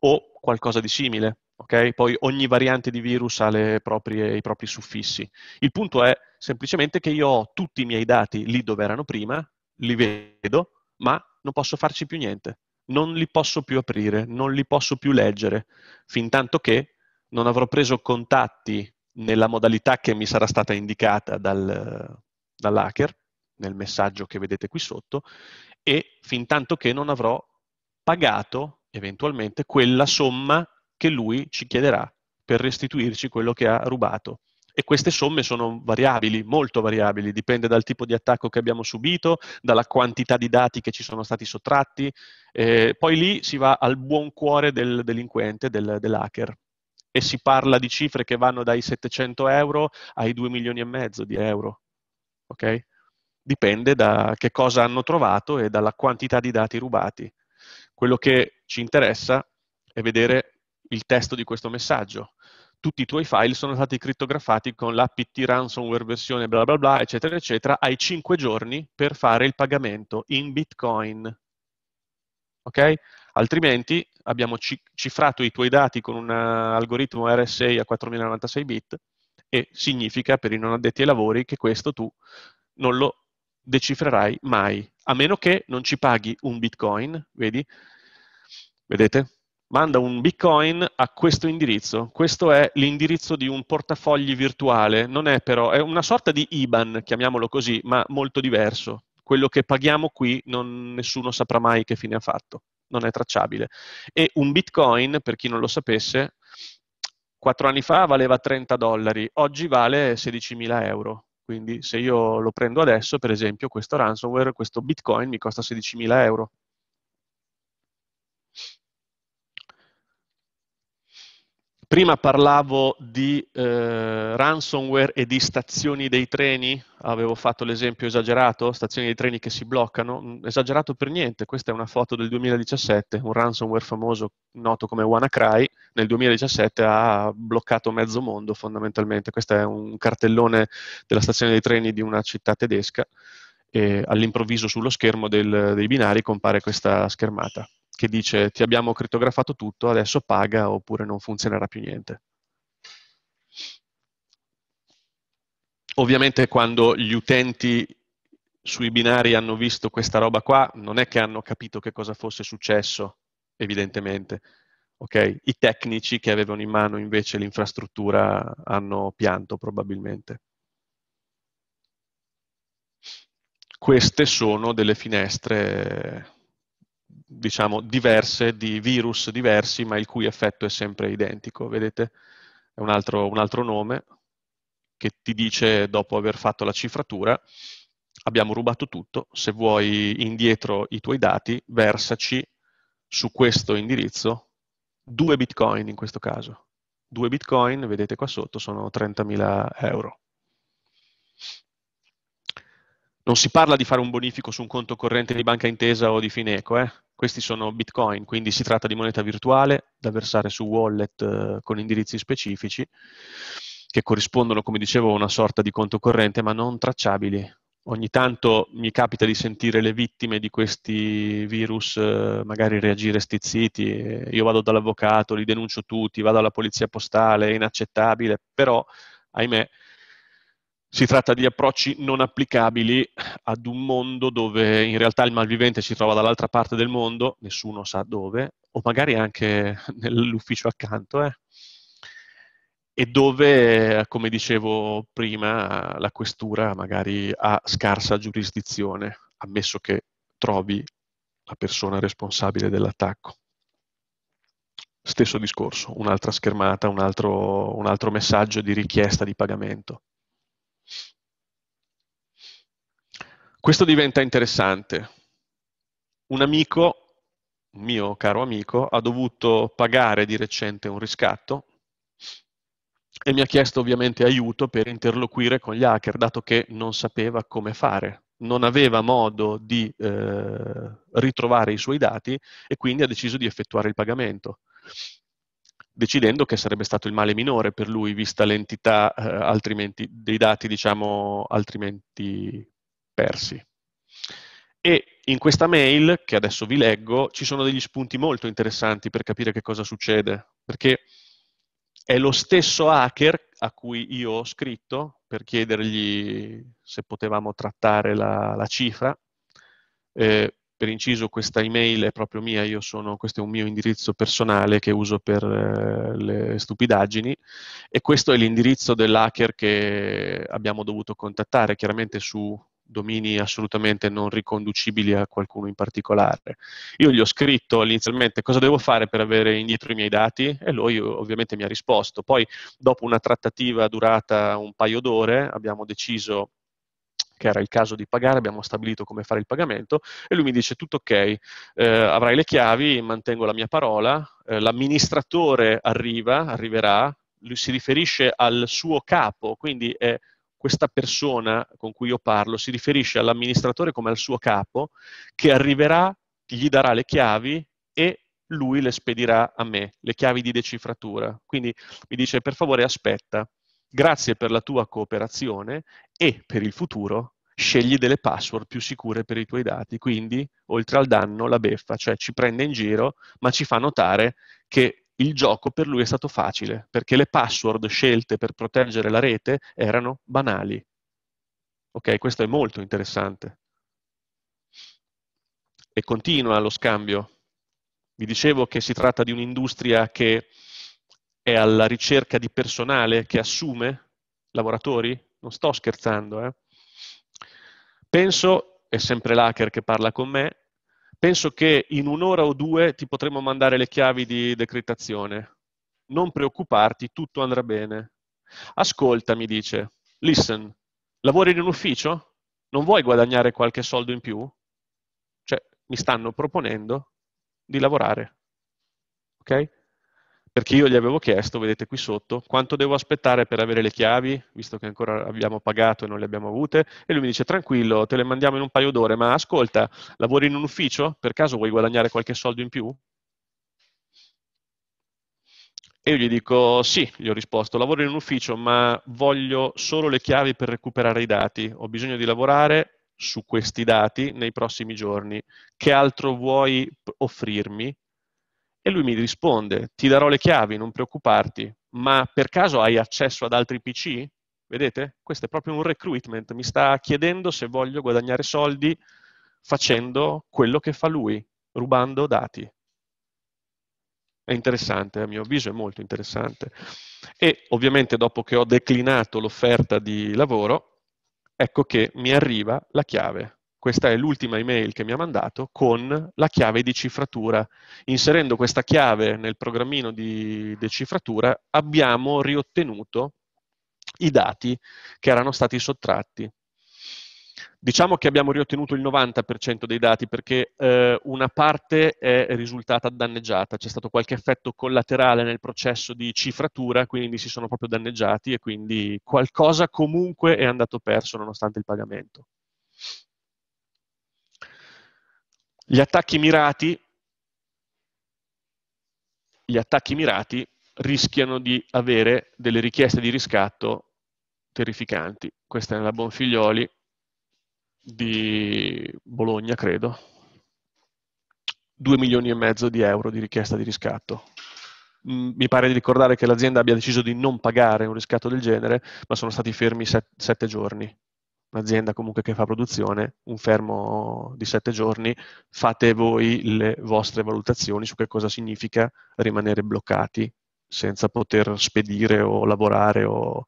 o qualcosa di simile. Okay? Poi ogni variante di virus ha proprie, i propri suffissi. Il punto è semplicemente che io ho tutti i miei dati lì dove erano prima, li vedo, ma non posso farci più niente. Non li posso più aprire, non li posso più leggere, fin tanto che non avrò preso contatti nella modalità che mi sarà stata indicata dal, dall'hacker, nel messaggio che vedete qui sotto, e fin tanto che non avrò pagato eventualmente quella somma che lui ci chiederà per restituirci quello che ha rubato. E queste somme sono variabili, molto variabili, dipende dal tipo di attacco che abbiamo subito, dalla quantità di dati che ci sono stati sottratti. Eh, poi lì si va al buon cuore del delinquente, del, dell'hacker. E si parla di cifre che vanno dai 700 euro ai 2 milioni e mezzo di euro. Okay? Dipende da che cosa hanno trovato e dalla quantità di dati rubati. Quello che ci interessa è vedere il testo di questo messaggio. Tutti i tuoi file sono stati crittografati con l'APT ransomware versione bla bla bla, eccetera, eccetera. Hai 5 giorni per fare il pagamento in Bitcoin. Ok? Altrimenti abbiamo cifrato i tuoi dati con un eh, algoritmo RSA a 4096 bit e significa per i non addetti ai lavori che questo tu non lo decifrerai mai, a meno che non ci paghi un bitcoin, vedi? Vedete? manda un bitcoin a questo indirizzo. Questo è l'indirizzo di un portafogli virtuale, non è però, è una sorta di IBAN, chiamiamolo così, ma molto diverso. Quello che paghiamo qui non, nessuno saprà mai che fine ha fatto, non è tracciabile. E un bitcoin, per chi non lo sapesse, quattro anni fa valeva 30 dollari, oggi vale 16.000 euro. Quindi se io lo prendo adesso, per esempio, questo ransomware, questo bitcoin mi costa 16.000 euro. Prima parlavo di eh, ransomware e di stazioni dei treni, avevo fatto l'esempio esagerato, stazioni dei treni che si bloccano, mm, esagerato per niente, questa è una foto del 2017, un ransomware famoso noto come WannaCry, nel 2017 ha bloccato mezzo mondo fondamentalmente, questo è un cartellone della stazione dei treni di una città tedesca e all'improvviso sullo schermo del, dei binari compare questa schermata che dice ti abbiamo crittografato tutto, adesso paga oppure non funzionerà più niente. Ovviamente quando gli utenti sui binari hanno visto questa roba qua, non è che hanno capito che cosa fosse successo, evidentemente. Okay? I tecnici che avevano in mano invece l'infrastruttura hanno pianto probabilmente. Queste sono delle finestre diciamo, diverse, di virus diversi, ma il cui effetto è sempre identico. Vedete? È un altro, un altro nome che ti dice, dopo aver fatto la cifratura, abbiamo rubato tutto, se vuoi indietro i tuoi dati, versaci su questo indirizzo due bitcoin in questo caso. Due bitcoin, vedete qua sotto, sono 30.000 euro non si parla di fare un bonifico su un conto corrente di Banca Intesa o di Fineco, eh? questi sono bitcoin, quindi si tratta di moneta virtuale da versare su wallet eh, con indirizzi specifici che corrispondono, come dicevo, a una sorta di conto corrente ma non tracciabili. Ogni tanto mi capita di sentire le vittime di questi virus eh, magari reagire stizziti, eh, io vado dall'avvocato, li denuncio tutti, vado alla polizia postale, è inaccettabile, però ahimè si tratta di approcci non applicabili ad un mondo dove in realtà il malvivente si trova dall'altra parte del mondo, nessuno sa dove, o magari anche <laughs> nell'ufficio accanto, eh? e dove, come dicevo prima, la questura magari ha scarsa giurisdizione, ammesso che trovi la persona responsabile dell'attacco. Stesso discorso, un'altra schermata, un altro, un altro messaggio di richiesta di pagamento. Questo diventa interessante. Un amico, un mio caro amico, ha dovuto pagare di recente un riscatto e mi ha chiesto ovviamente aiuto per interloquire con gli hacker, dato che non sapeva come fare, non aveva modo di eh, ritrovare i suoi dati e quindi ha deciso di effettuare il pagamento decidendo che sarebbe stato il male minore per lui, vista l'entità eh, dei dati, diciamo, altrimenti persi. E in questa mail, che adesso vi leggo, ci sono degli spunti molto interessanti per capire che cosa succede, perché è lo stesso hacker a cui io ho scritto per chiedergli se potevamo trattare la, la cifra, eh, per inciso questa email è proprio mia, sono, questo è un mio indirizzo personale che uso per eh, le stupidaggini e questo è l'indirizzo dell'hacker che abbiamo dovuto contattare, chiaramente su domini assolutamente non riconducibili a qualcuno in particolare. Io gli ho scritto inizialmente cosa devo fare per avere indietro i miei dati e lui ovviamente mi ha risposto. Poi dopo una trattativa durata un paio d'ore abbiamo deciso che era il caso di pagare, abbiamo stabilito come fare il pagamento e lui mi dice tutto ok, eh, avrai le chiavi, mantengo la mia parola, eh, l'amministratore arriva, arriverà, lui si riferisce al suo capo, quindi è questa persona con cui io parlo si riferisce all'amministratore come al suo capo che arriverà, gli darà le chiavi e lui le spedirà a me, le chiavi di decifratura. Quindi mi dice per favore aspetta. Grazie per la tua cooperazione e per il futuro scegli delle password più sicure per i tuoi dati. Quindi, oltre al danno, la beffa, cioè ci prende in giro, ma ci fa notare che il gioco per lui è stato facile, perché le password scelte per proteggere la rete erano banali. Ok, questo è molto interessante. E continua lo scambio. Vi dicevo che si tratta di un'industria che è alla ricerca di personale che assume lavoratori? Non sto scherzando. Eh? Penso, è sempre l'hacker che parla con me, penso che in un'ora o due ti potremo mandare le chiavi di decrittazione. Non preoccuparti, tutto andrà bene. Ascolta, mi dice, listen, lavori in un ufficio? Non vuoi guadagnare qualche soldo in più? Cioè, mi stanno proponendo di lavorare. Ok? perché io gli avevo chiesto, vedete qui sotto, quanto devo aspettare per avere le chiavi, visto che ancora abbiamo pagato e non le abbiamo avute, e lui mi dice tranquillo, te le mandiamo in un paio d'ore, ma ascolta, lavori in un ufficio? Per caso vuoi guadagnare qualche soldo in più? E io gli dico sì, gli ho risposto, lavoro in un ufficio, ma voglio solo le chiavi per recuperare i dati, ho bisogno di lavorare su questi dati nei prossimi giorni. Che altro vuoi offrirmi? E lui mi risponde, ti darò le chiavi, non preoccuparti, ma per caso hai accesso ad altri PC? Vedete? Questo è proprio un recruitment, mi sta chiedendo se voglio guadagnare soldi facendo quello che fa lui, rubando dati. È interessante, a mio avviso è molto interessante. E ovviamente dopo che ho declinato l'offerta di lavoro, ecco che mi arriva la chiave questa è l'ultima email che mi ha mandato, con la chiave di cifratura. Inserendo questa chiave nel programmino di decifratura abbiamo riottenuto i dati che erano stati sottratti. Diciamo che abbiamo riottenuto il 90% dei dati perché eh, una parte è risultata danneggiata, c'è stato qualche effetto collaterale nel processo di cifratura, quindi si sono proprio danneggiati e quindi qualcosa comunque è andato perso nonostante il pagamento. Gli attacchi mirati, gli attacchi mirati rischiano di avere delle richieste di riscatto terrificanti. Questa è la Bonfiglioli di Bologna, credo. 2 milioni e mezzo di euro di richiesta di riscatto. Mm, mi pare di ricordare che l'azienda abbia deciso di non pagare un riscatto del genere, ma sono stati fermi set, sette giorni un'azienda comunque che fa produzione, un fermo di sette giorni, fate voi le vostre valutazioni su che cosa significa rimanere bloccati senza poter spedire o lavorare o,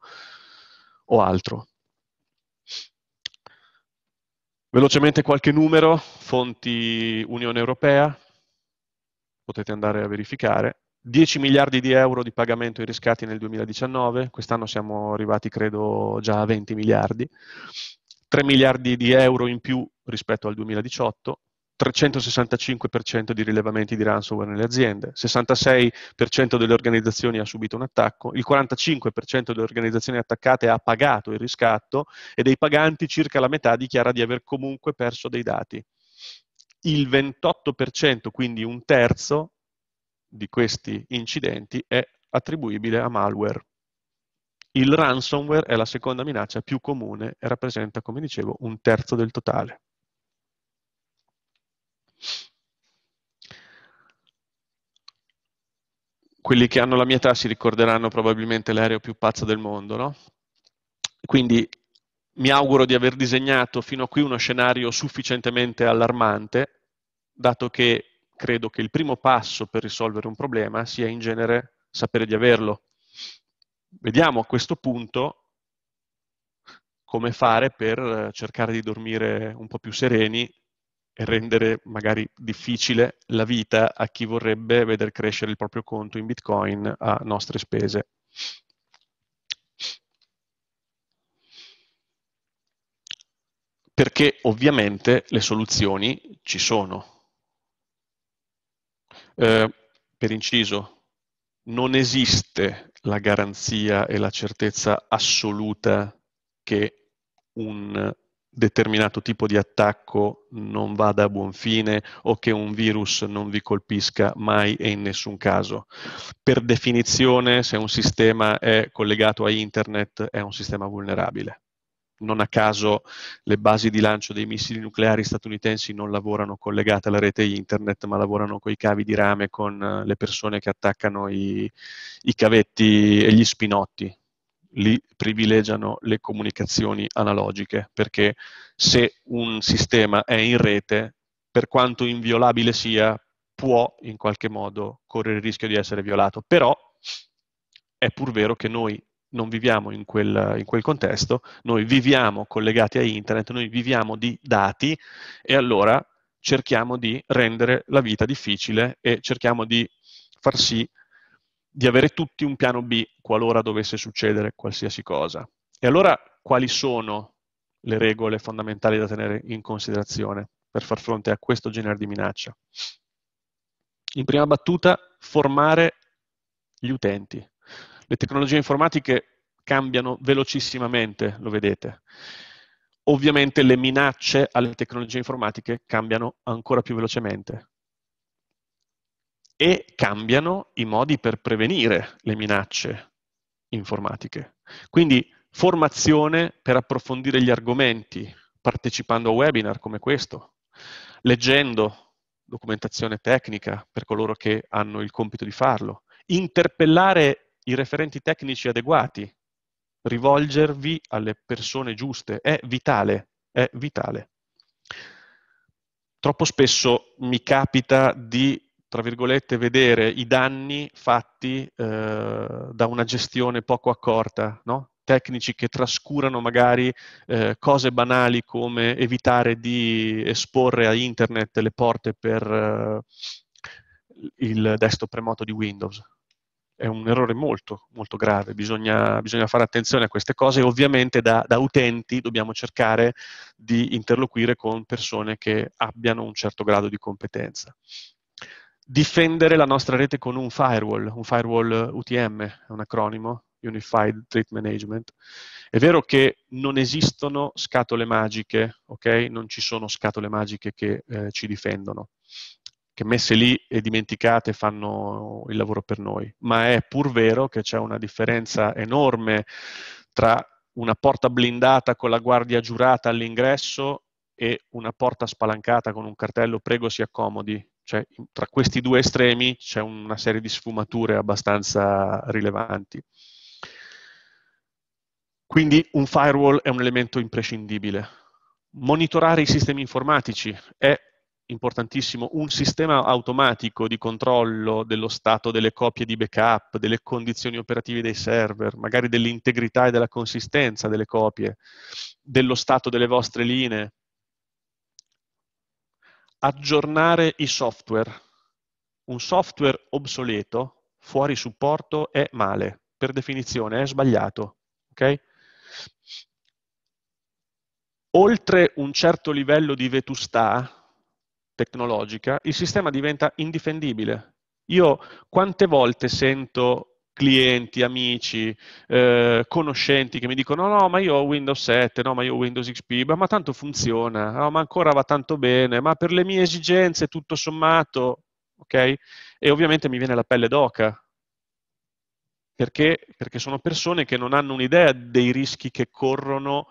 o altro. Velocemente qualche numero, fonti Unione Europea, potete andare a verificare. 10 miliardi di euro di pagamento in riscatti nel 2019, quest'anno siamo arrivati credo già a 20 miliardi, 3 miliardi di euro in più rispetto al 2018, 365% di rilevamenti di ransomware nelle aziende, 66% delle organizzazioni ha subito un attacco, il 45% delle organizzazioni attaccate ha pagato il riscatto e dei paganti circa la metà dichiara di aver comunque perso dei dati. Il 28%, quindi un terzo, di questi incidenti è attribuibile a malware. Il ransomware è la seconda minaccia più comune e rappresenta, come dicevo, un terzo del totale. Quelli che hanno la mia età si ricorderanno probabilmente l'aereo più pazzo del mondo, no? Quindi mi auguro di aver disegnato fino a qui uno scenario sufficientemente allarmante, dato che credo che il primo passo per risolvere un problema sia in genere sapere di averlo. Vediamo a questo punto come fare per eh, cercare di dormire un po' più sereni e rendere magari difficile la vita a chi vorrebbe vedere crescere il proprio conto in Bitcoin a nostre spese. Perché ovviamente le soluzioni ci sono. Eh, per inciso, non esiste la garanzia e la certezza assoluta che un determinato tipo di attacco non vada a buon fine o che un virus non vi colpisca mai e in nessun caso. Per definizione, se un sistema è collegato a internet, è un sistema vulnerabile non a caso le basi di lancio dei missili nucleari statunitensi non lavorano collegate alla rete internet, ma lavorano con i cavi di rame, con eh, le persone che attaccano i, i cavetti e gli spinotti. Lì privilegiano le comunicazioni analogiche, perché se un sistema è in rete, per quanto inviolabile sia, può in qualche modo correre il rischio di essere violato. Però è pur vero che noi non viviamo in quel, in quel, contesto, noi viviamo collegati a internet, noi viviamo di dati e allora cerchiamo di rendere la vita difficile e cerchiamo di far sì di avere tutti un piano B qualora dovesse succedere qualsiasi cosa. E allora quali sono le regole fondamentali da tenere in considerazione per far fronte a questo genere di minaccia? In prima battuta, formare gli utenti, le tecnologie informatiche cambiano velocissimamente, lo vedete. Ovviamente le minacce alle tecnologie informatiche cambiano ancora più velocemente e cambiano i modi per prevenire le minacce informatiche. Quindi formazione per approfondire gli argomenti, partecipando a webinar come questo, leggendo documentazione tecnica per coloro che hanno il compito di farlo, interpellare i referenti tecnici adeguati, rivolgervi alle persone giuste, è vitale, è vitale. Troppo spesso mi capita di, tra virgolette, vedere i danni fatti eh, da una gestione poco accorta, no? tecnici che trascurano magari eh, cose banali come evitare di esporre a internet le porte per eh, il desktop remoto di Windows, è un errore molto, molto grave, bisogna, bisogna fare attenzione a queste cose e ovviamente da, da, utenti dobbiamo cercare di interloquire con persone che abbiano un certo grado di competenza. Difendere la nostra rete con un firewall, un firewall UTM, è un acronimo, Unified Threat Management. È vero che non esistono scatole magiche, ok? Non ci sono scatole magiche che eh, ci difendono che messe lì e dimenticate fanno il lavoro per noi, ma è pur vero che c'è una differenza enorme tra una porta blindata con la guardia giurata all'ingresso e una porta spalancata con un cartello prego si accomodi. Cioè, tra questi due estremi c'è una serie di sfumature abbastanza rilevanti. Quindi un firewall è un elemento imprescindibile. Monitorare i sistemi informatici è importantissimo, un sistema automatico di controllo dello stato delle copie di backup, delle condizioni operative dei server, magari dell'integrità e della consistenza delle copie, dello stato delle vostre linee. Aggiornare i software. Un software obsoleto, fuori supporto, è male, per definizione, è sbagliato. Okay? Oltre un certo livello di vetustà, tecnologica, il sistema diventa indifendibile. Io quante volte sento clienti, amici, eh, conoscenti che mi dicono no, ma io ho Windows 7, no, ma io ho Windows XP, ma, ma tanto funziona, no, ma ancora va tanto bene, ma per le mie esigenze tutto sommato, ok? E ovviamente mi viene la pelle d'oca, perché? perché sono persone che non hanno un'idea dei rischi che corrono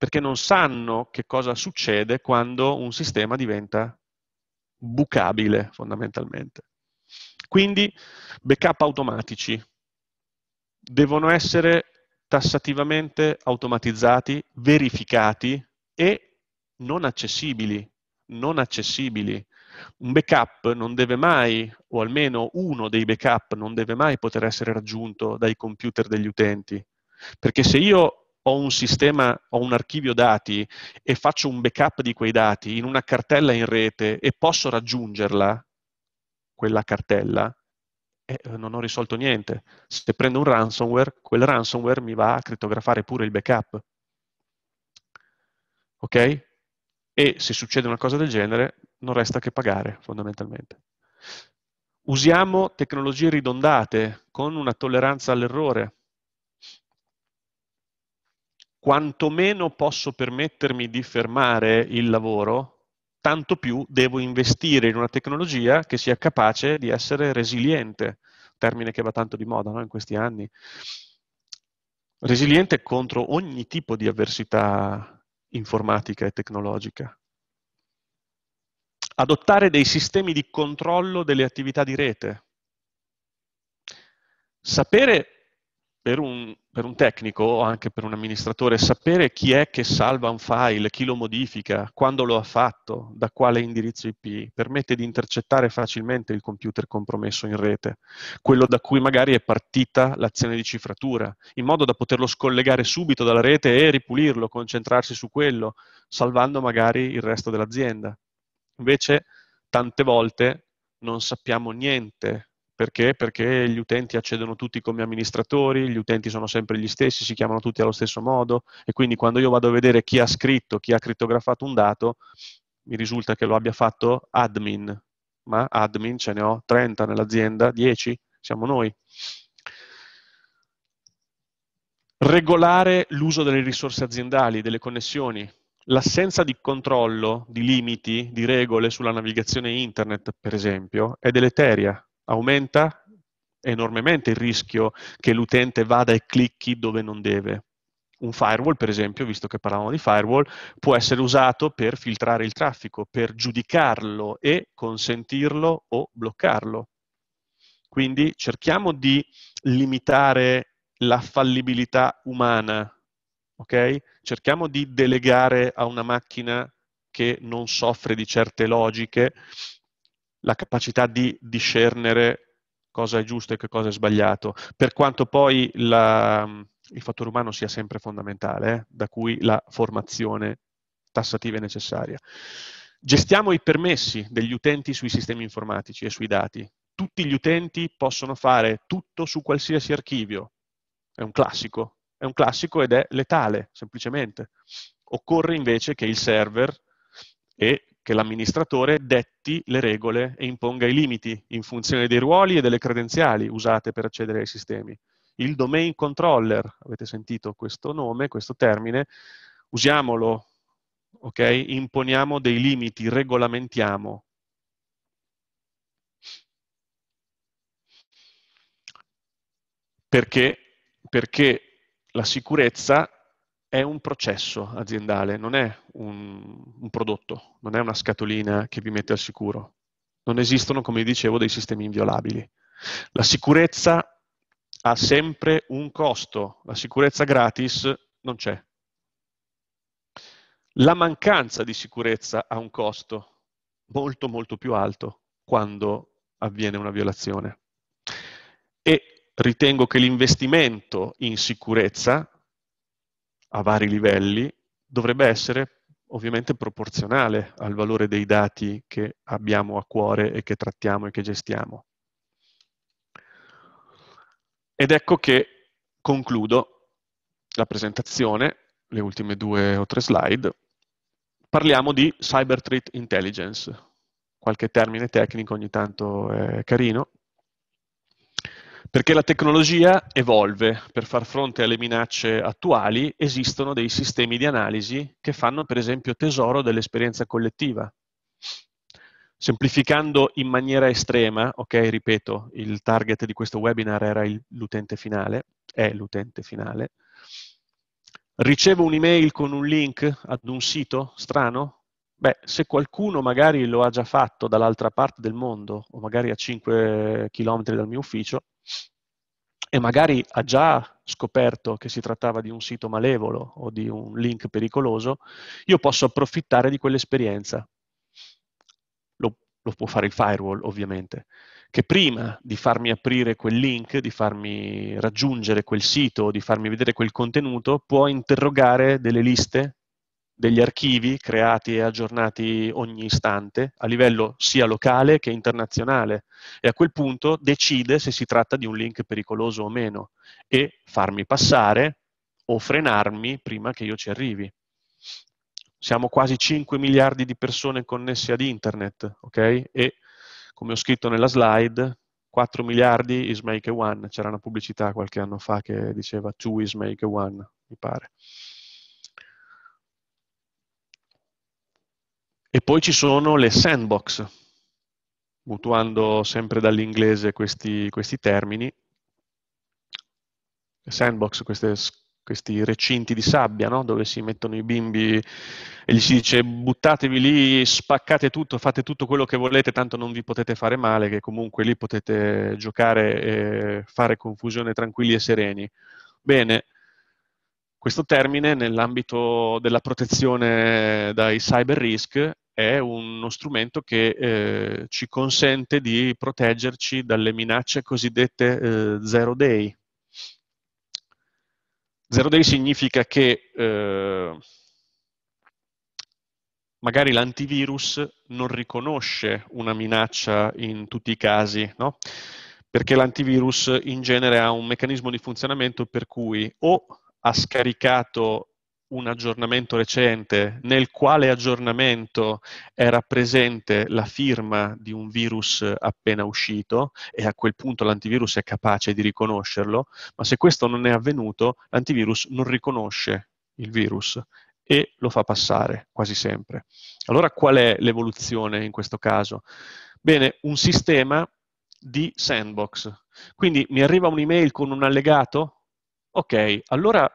perché non sanno che cosa succede quando un sistema diventa bucabile fondamentalmente. Quindi backup automatici devono essere tassativamente automatizzati, verificati e non accessibili. Non accessibili. Un backup non deve mai, o almeno uno dei backup non deve mai poter essere raggiunto dai computer degli utenti. Perché se io ho un sistema, ho un archivio dati e faccio un backup di quei dati in una cartella in rete e posso raggiungerla, quella cartella, eh, non ho risolto niente. Se prendo un ransomware, quel ransomware mi va a crittografare pure il backup. Ok? E se succede una cosa del genere, non resta che pagare, fondamentalmente. Usiamo tecnologie ridondate con una tolleranza all'errore quantomeno posso permettermi di fermare il lavoro, tanto più devo investire in una tecnologia che sia capace di essere resiliente, termine che va tanto di moda no? in questi anni, resiliente contro ogni tipo di avversità informatica e tecnologica. Adottare dei sistemi di controllo delle attività di rete. Sapere per un, per un, tecnico o anche per un amministratore sapere chi è che salva un file, chi lo modifica, quando lo ha fatto, da quale indirizzo IP, permette di intercettare facilmente il computer compromesso in rete, quello da cui magari è partita l'azione di cifratura, in modo da poterlo scollegare subito dalla rete e ripulirlo, concentrarsi su quello, salvando magari il resto dell'azienda. Invece, tante volte non sappiamo niente perché? Perché gli utenti accedono tutti come amministratori, gli utenti sono sempre gli stessi, si chiamano tutti allo stesso modo e quindi quando io vado a vedere chi ha scritto, chi ha crittografato un dato, mi risulta che lo abbia fatto admin, ma admin ce ne ho 30 nell'azienda, 10 siamo noi. Regolare l'uso delle risorse aziendali, delle connessioni, L'assenza di controllo, di limiti, di regole sulla navigazione internet, per esempio, è deleteria aumenta enormemente il rischio che l'utente vada e clicchi dove non deve. Un firewall, per esempio, visto che parlavamo di firewall, può essere usato per filtrare il traffico, per giudicarlo e consentirlo o bloccarlo. Quindi cerchiamo di limitare la fallibilità umana, ok? Cerchiamo di delegare a una macchina che non soffre di certe logiche la capacità di discernere cosa è giusto e che cosa è sbagliato, per quanto poi la, il fattore umano sia sempre fondamentale, eh, da cui la formazione tassativa è necessaria. Gestiamo i permessi degli utenti sui sistemi informatici e sui dati. Tutti gli utenti possono fare tutto su qualsiasi archivio. È un classico, è un classico ed è letale, semplicemente. Occorre invece che il server e che l'amministratore detti le regole e imponga i limiti in funzione dei ruoli e delle credenziali usate per accedere ai sistemi. Il domain controller, avete sentito questo nome, questo termine, usiamolo, ok? Imponiamo dei limiti, regolamentiamo. Perché? Perché la sicurezza è un processo aziendale, non è un, un, prodotto, non è una scatolina che vi mette al sicuro. Non esistono, come dicevo, dei sistemi inviolabili. La sicurezza ha sempre un costo, la sicurezza gratis non c'è. La mancanza di sicurezza ha un costo molto molto più alto quando avviene una violazione. E ritengo che l'investimento in sicurezza a vari livelli dovrebbe essere ovviamente proporzionale al valore dei dati che abbiamo a cuore e che trattiamo e che gestiamo. Ed ecco che concludo la presentazione, le ultime due o tre slide. Parliamo di Cyber Threat Intelligence, qualche termine tecnico ogni tanto è carino. Perché la tecnologia evolve, per far fronte alle minacce attuali esistono dei sistemi di analisi che fanno per esempio tesoro dell'esperienza collettiva. Semplificando in maniera estrema, ok, ripeto, il target di questo webinar era l'utente finale, è l'utente finale. Ricevo un'email con un link ad un sito strano, Beh, se qualcuno magari lo ha già fatto dall'altra parte del mondo, o magari a 5 km dal mio ufficio, e magari ha già scoperto che si trattava di un sito malevolo o di un link pericoloso, io posso approfittare di quell'esperienza. Lo, lo può fare il firewall, ovviamente, che prima di farmi aprire quel link, di farmi raggiungere quel sito, di farmi vedere quel contenuto, può interrogare delle liste degli archivi creati e aggiornati ogni istante a livello sia locale che internazionale e a quel punto decide se si tratta di un link pericoloso o meno e farmi passare o frenarmi prima che io ci arrivi. Siamo quasi 5 miliardi di persone connesse ad internet, ok? E come ho scritto nella slide, 4 miliardi is make a one. C'era una pubblicità qualche anno fa che diceva 2 is make a one, mi pare. E poi ci sono le sandbox, mutuando sempre dall'inglese questi, questi termini. Sandbox, queste, questi recinti di sabbia, no? dove si mettono i bimbi e gli si dice buttatevi lì, spaccate tutto, fate tutto quello che volete, tanto non vi potete fare male, che comunque lì potete giocare e fare confusione tranquilli e sereni. Bene, questo termine nell'ambito della protezione dai cyber risk è uno strumento che eh, ci consente di proteggerci dalle minacce cosiddette eh, zero day. Zero day significa che eh, magari l'antivirus non riconosce una minaccia in tutti i casi, no? perché l'antivirus in genere ha un meccanismo di funzionamento per cui o ha scaricato un aggiornamento recente nel quale aggiornamento era presente la firma di un virus appena uscito e a quel punto l'antivirus è capace di riconoscerlo, ma se questo non è avvenuto, l'antivirus non riconosce il virus e lo fa passare quasi sempre. Allora qual è l'evoluzione in questo caso? Bene, un sistema di sandbox. Quindi mi arriva un'email con un allegato, ok, allora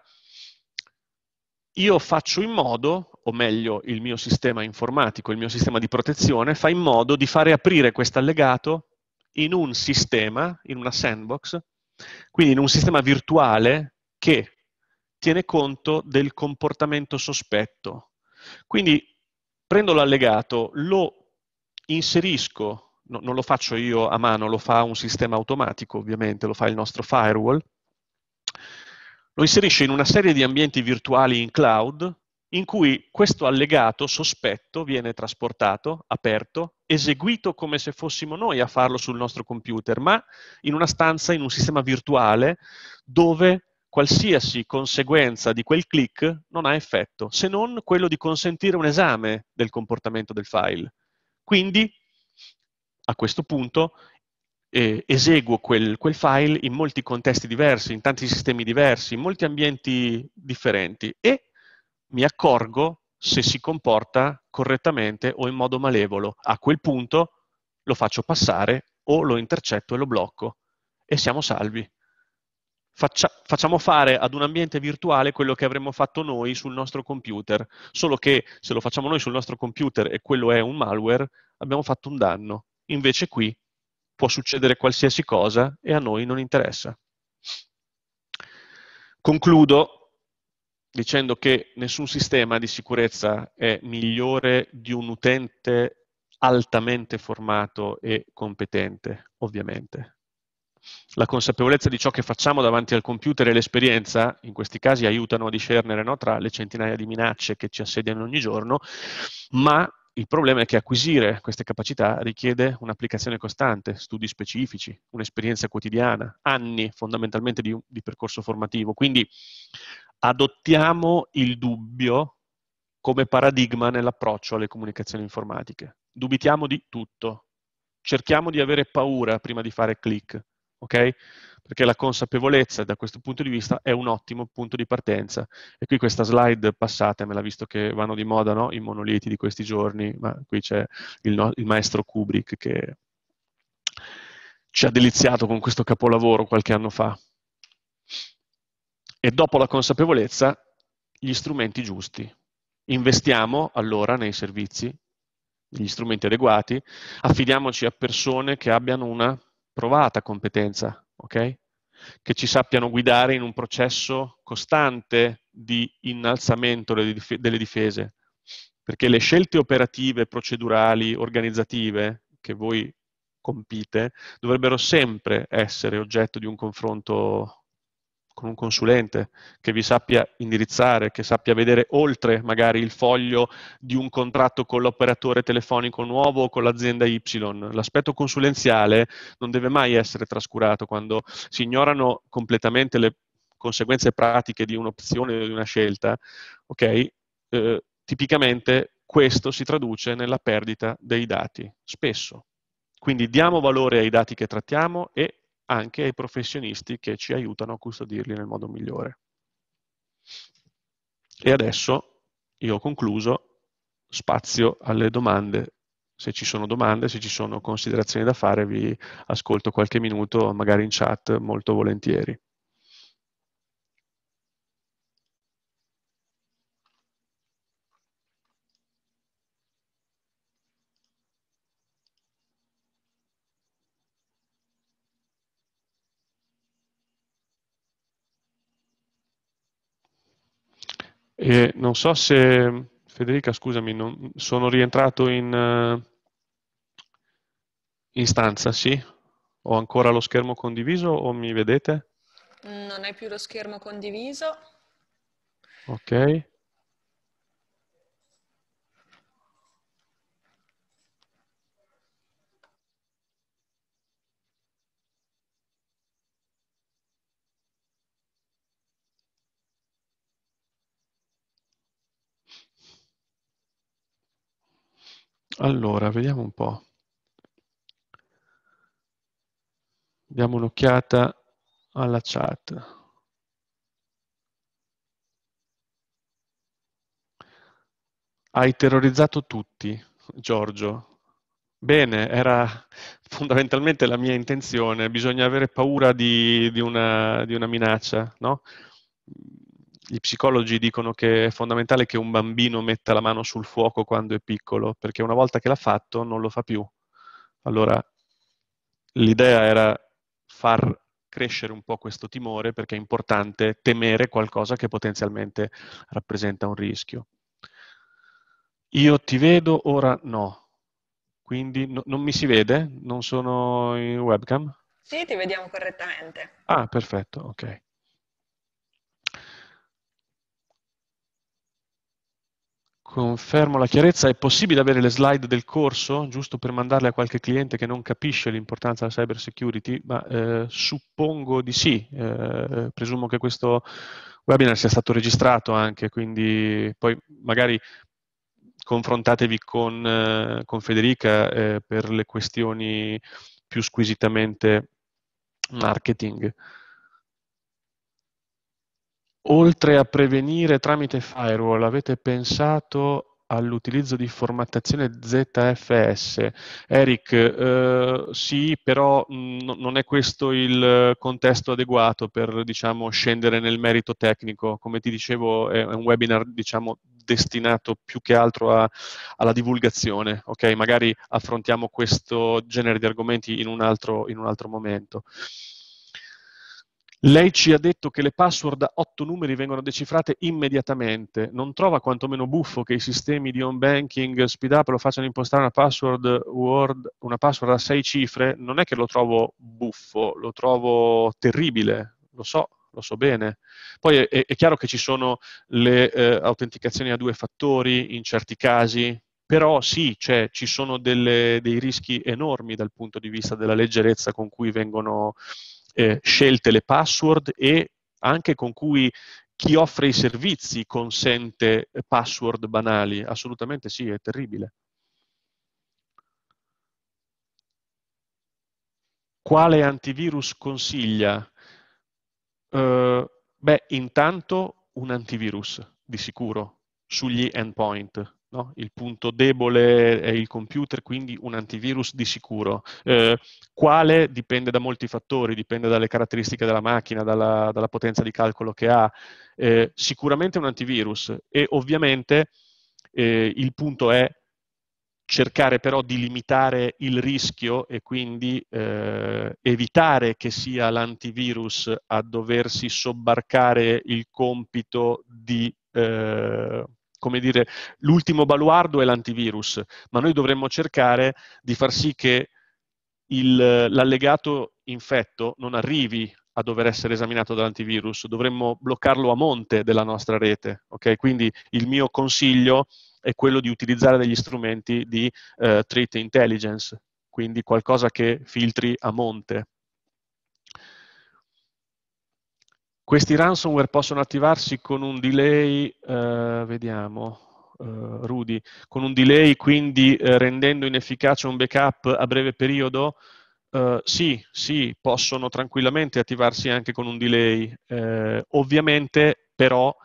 io faccio in modo, o meglio il mio sistema informatico, il mio sistema di protezione, fa in modo di fare aprire questo allegato in un sistema, in una sandbox, quindi in un sistema virtuale che tiene conto del comportamento sospetto. Quindi prendo l'allegato, lo inserisco, no, non lo faccio io a mano, lo fa un sistema automatico ovviamente, lo fa il nostro firewall, lo inserisce in una serie di ambienti virtuali in cloud in cui questo allegato sospetto viene trasportato, aperto, eseguito come se fossimo noi a farlo sul nostro computer, ma in una stanza, in un sistema virtuale, dove qualsiasi conseguenza di quel click non ha effetto, se non quello di consentire un esame del comportamento del file. Quindi, a questo punto, eh, eseguo quel, quel, file in molti contesti diversi, in tanti sistemi diversi, in molti ambienti differenti e mi accorgo se si comporta correttamente o in modo malevolo. A quel punto lo faccio passare o lo intercetto e lo blocco e siamo salvi. Faccia, facciamo fare ad un ambiente virtuale quello che avremmo fatto noi sul nostro computer, solo che se lo facciamo noi sul nostro computer e quello è un malware, abbiamo fatto un danno. Invece qui può succedere qualsiasi cosa e a noi non interessa. Concludo dicendo che nessun sistema di sicurezza è migliore di un utente altamente formato e competente, ovviamente. La consapevolezza di ciò che facciamo davanti al computer e l'esperienza, in questi casi, aiutano a discernere no, tra le centinaia di minacce che ci assediano ogni giorno, ma il problema è che acquisire queste capacità richiede un'applicazione costante, studi specifici, un'esperienza quotidiana, anni fondamentalmente di, di percorso formativo. Quindi adottiamo il dubbio come paradigma nell'approccio alle comunicazioni informatiche. Dubitiamo di tutto, cerchiamo di avere paura prima di fare click ok? Perché la consapevolezza da questo punto di vista è un ottimo punto di partenza. E qui questa slide passata, me l'ha visto che vanno di moda no? i monoliti di questi giorni, ma qui c'è il, no il maestro Kubrick che ci ha deliziato con questo capolavoro qualche anno fa. E dopo la consapevolezza, gli strumenti giusti. Investiamo allora nei servizi, negli strumenti adeguati, affidiamoci a persone che abbiano una provata competenza, ok? Che ci sappiano guidare in un processo costante di innalzamento delle difese, perché le scelte operative, procedurali, organizzative che voi compite dovrebbero sempre essere oggetto di un confronto con un consulente che vi sappia indirizzare, che sappia vedere oltre magari il foglio di un contratto con l'operatore telefonico nuovo o con l'azienda Y. L'aspetto consulenziale non deve mai essere trascurato quando si ignorano completamente le conseguenze pratiche di un'opzione o di una scelta, ok? Eh, tipicamente questo si traduce nella perdita dei dati, spesso. Quindi diamo valore ai dati che trattiamo e anche ai professionisti che ci aiutano a custodirli nel modo migliore. E adesso io ho concluso, spazio alle domande. Se ci sono domande, se ci sono considerazioni da fare, vi ascolto qualche minuto, magari in chat, molto volentieri. E non so se, Federica, scusami, non, sono rientrato in, eh, in stanza, sì? Ho ancora lo schermo condiviso o mi vedete? Non hai più lo schermo condiviso. Ok. Allora, vediamo un po'. Diamo un'occhiata alla chat. Hai terrorizzato tutti, Giorgio. Bene, era <laughs> fondamentalmente la mia intenzione. Bisogna avere paura di, di, una, di una minaccia, no? gli psicologi dicono che è fondamentale che un bambino metta la mano sul fuoco quando è piccolo, perché una volta che l'ha fatto non lo fa più. Allora, l'idea era far crescere un po' questo timore perché è importante temere qualcosa che potenzialmente rappresenta un rischio. Io ti vedo, ora no. Quindi no, non mi si vede? Non sono in webcam? Sì, ti vediamo correttamente. Ah, perfetto, ok. Confermo la chiarezza, è possibile avere le slide del corso, giusto per mandarle a qualche cliente che non capisce l'importanza della cyber security, ma eh, suppongo di sì, eh, presumo che questo webinar sia stato registrato anche, quindi poi magari confrontatevi con, eh, con Federica eh, per le questioni più squisitamente marketing oltre a prevenire tramite firewall, avete pensato all'utilizzo di formattazione ZFS. Eric, eh, sì, però mh, mm, non è questo il contesto adeguato per diciamo, scendere nel merito tecnico. Come ti dicevo, è, un webinar diciamo, destinato più che altro a, alla divulgazione. Okay? Magari affrontiamo questo genere di argomenti in un altro, in un altro momento. Lei ci ha detto che le password a otto numeri vengono decifrate immediatamente. Non trova quantomeno buffo che i sistemi di home banking speed up lo facciano impostare una password, Word, una password a sei cifre? Non è che lo trovo buffo, lo trovo terribile, lo so, lo so bene. Poi è, è chiaro che ci sono le eh, autenticazioni a due fattori in certi casi, però sì, cioè, ci sono delle, dei rischi enormi dal punto di vista della leggerezza con cui vengono eh, scelte le password e anche con cui chi offre i servizi consente eh, password banali. Assolutamente sì, è terribile. Quale antivirus consiglia? Eh, beh, intanto un antivirus, di sicuro, sugli endpoint. No? Il punto debole è il computer, quindi un antivirus di sicuro. Eh, quale dipende da molti fattori, dipende dalle caratteristiche della macchina, dalla, dalla potenza di calcolo che ha. Eh, sicuramente un antivirus e ovviamente eh, il punto è cercare però di limitare il rischio e quindi eh, evitare che sia l'antivirus a doversi sobbarcare il compito di eh, come dire, l'ultimo baluardo è l'antivirus, ma noi dovremmo cercare di far sì che l'allegato infetto non arrivi a dover essere esaminato dall'antivirus, dovremmo bloccarlo a monte della nostra rete. Okay? Quindi il mio consiglio è quello di utilizzare degli strumenti di eh, threat intelligence, quindi qualcosa che filtri a monte. Questi ransomware possono attivarsi con un delay, eh, vediamo, eh, Rudy, con un delay quindi eh, rendendo inefficace un backup a breve periodo? Eh, sì, sì, possono tranquillamente attivarsi anche con un delay. Eh, ovviamente però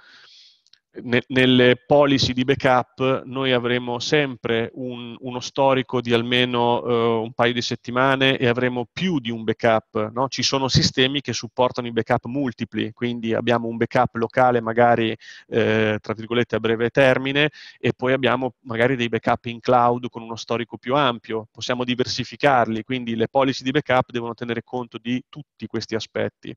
ne, nelle policy di backup noi avremo sempre un, uno storico di almeno uh, un paio di settimane e avremo più di un backup. No? Ci sono sistemi che supportano i backup multipli, quindi abbiamo un backup locale magari eh, tra virgolette a breve termine e poi abbiamo magari dei backup in cloud con uno storico più ampio, possiamo diversificarli, quindi le policy di backup devono tenere conto di tutti questi aspetti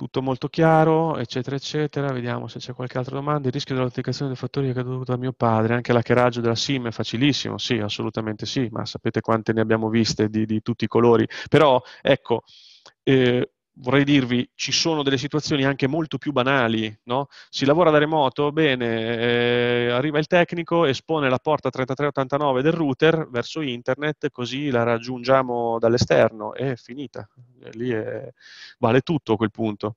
tutto molto chiaro, eccetera, eccetera. Vediamo se c'è qualche altra domanda. Il rischio dell'autenticazione dei fattori è caduto da mio padre, anche l'hackeraggio della SIM è facilissimo, sì, assolutamente sì, ma sapete quante ne abbiamo viste di, di tutti i colori. Però, ecco, eh, vorrei dirvi, ci sono delle situazioni anche molto più banali, no? Si lavora da remoto, bene, eh, arriva il tecnico, espone la porta 3389 del router verso internet, così la raggiungiamo dall'esterno, è finita. Eh, lì è, vale tutto a quel punto.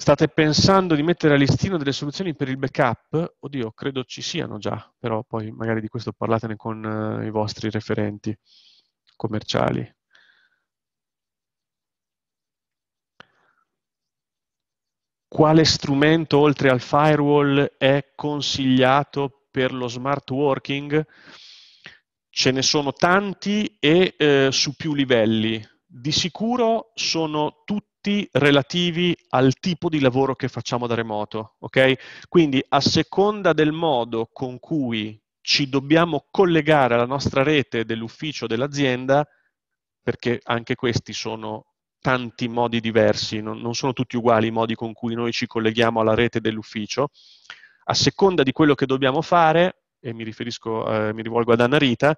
State pensando di mettere a listino delle soluzioni per il backup? Oddio, credo ci siano già, però poi magari di questo parlatene con eh, i vostri referenti commerciali. quale strumento oltre al firewall è consigliato per lo smart working? Ce ne sono tanti e eh, su più livelli. Di sicuro sono tutti relativi al tipo di lavoro che facciamo da remoto, okay? Quindi a seconda del modo con cui ci dobbiamo collegare alla nostra rete dell'ufficio dell'azienda, perché anche questi sono tanti modi diversi, non, non sono tutti uguali i modi con cui noi ci colleghiamo alla rete dell'ufficio. A seconda di quello che dobbiamo fare, e mi, eh, mi rivolgo ad Anna Rita,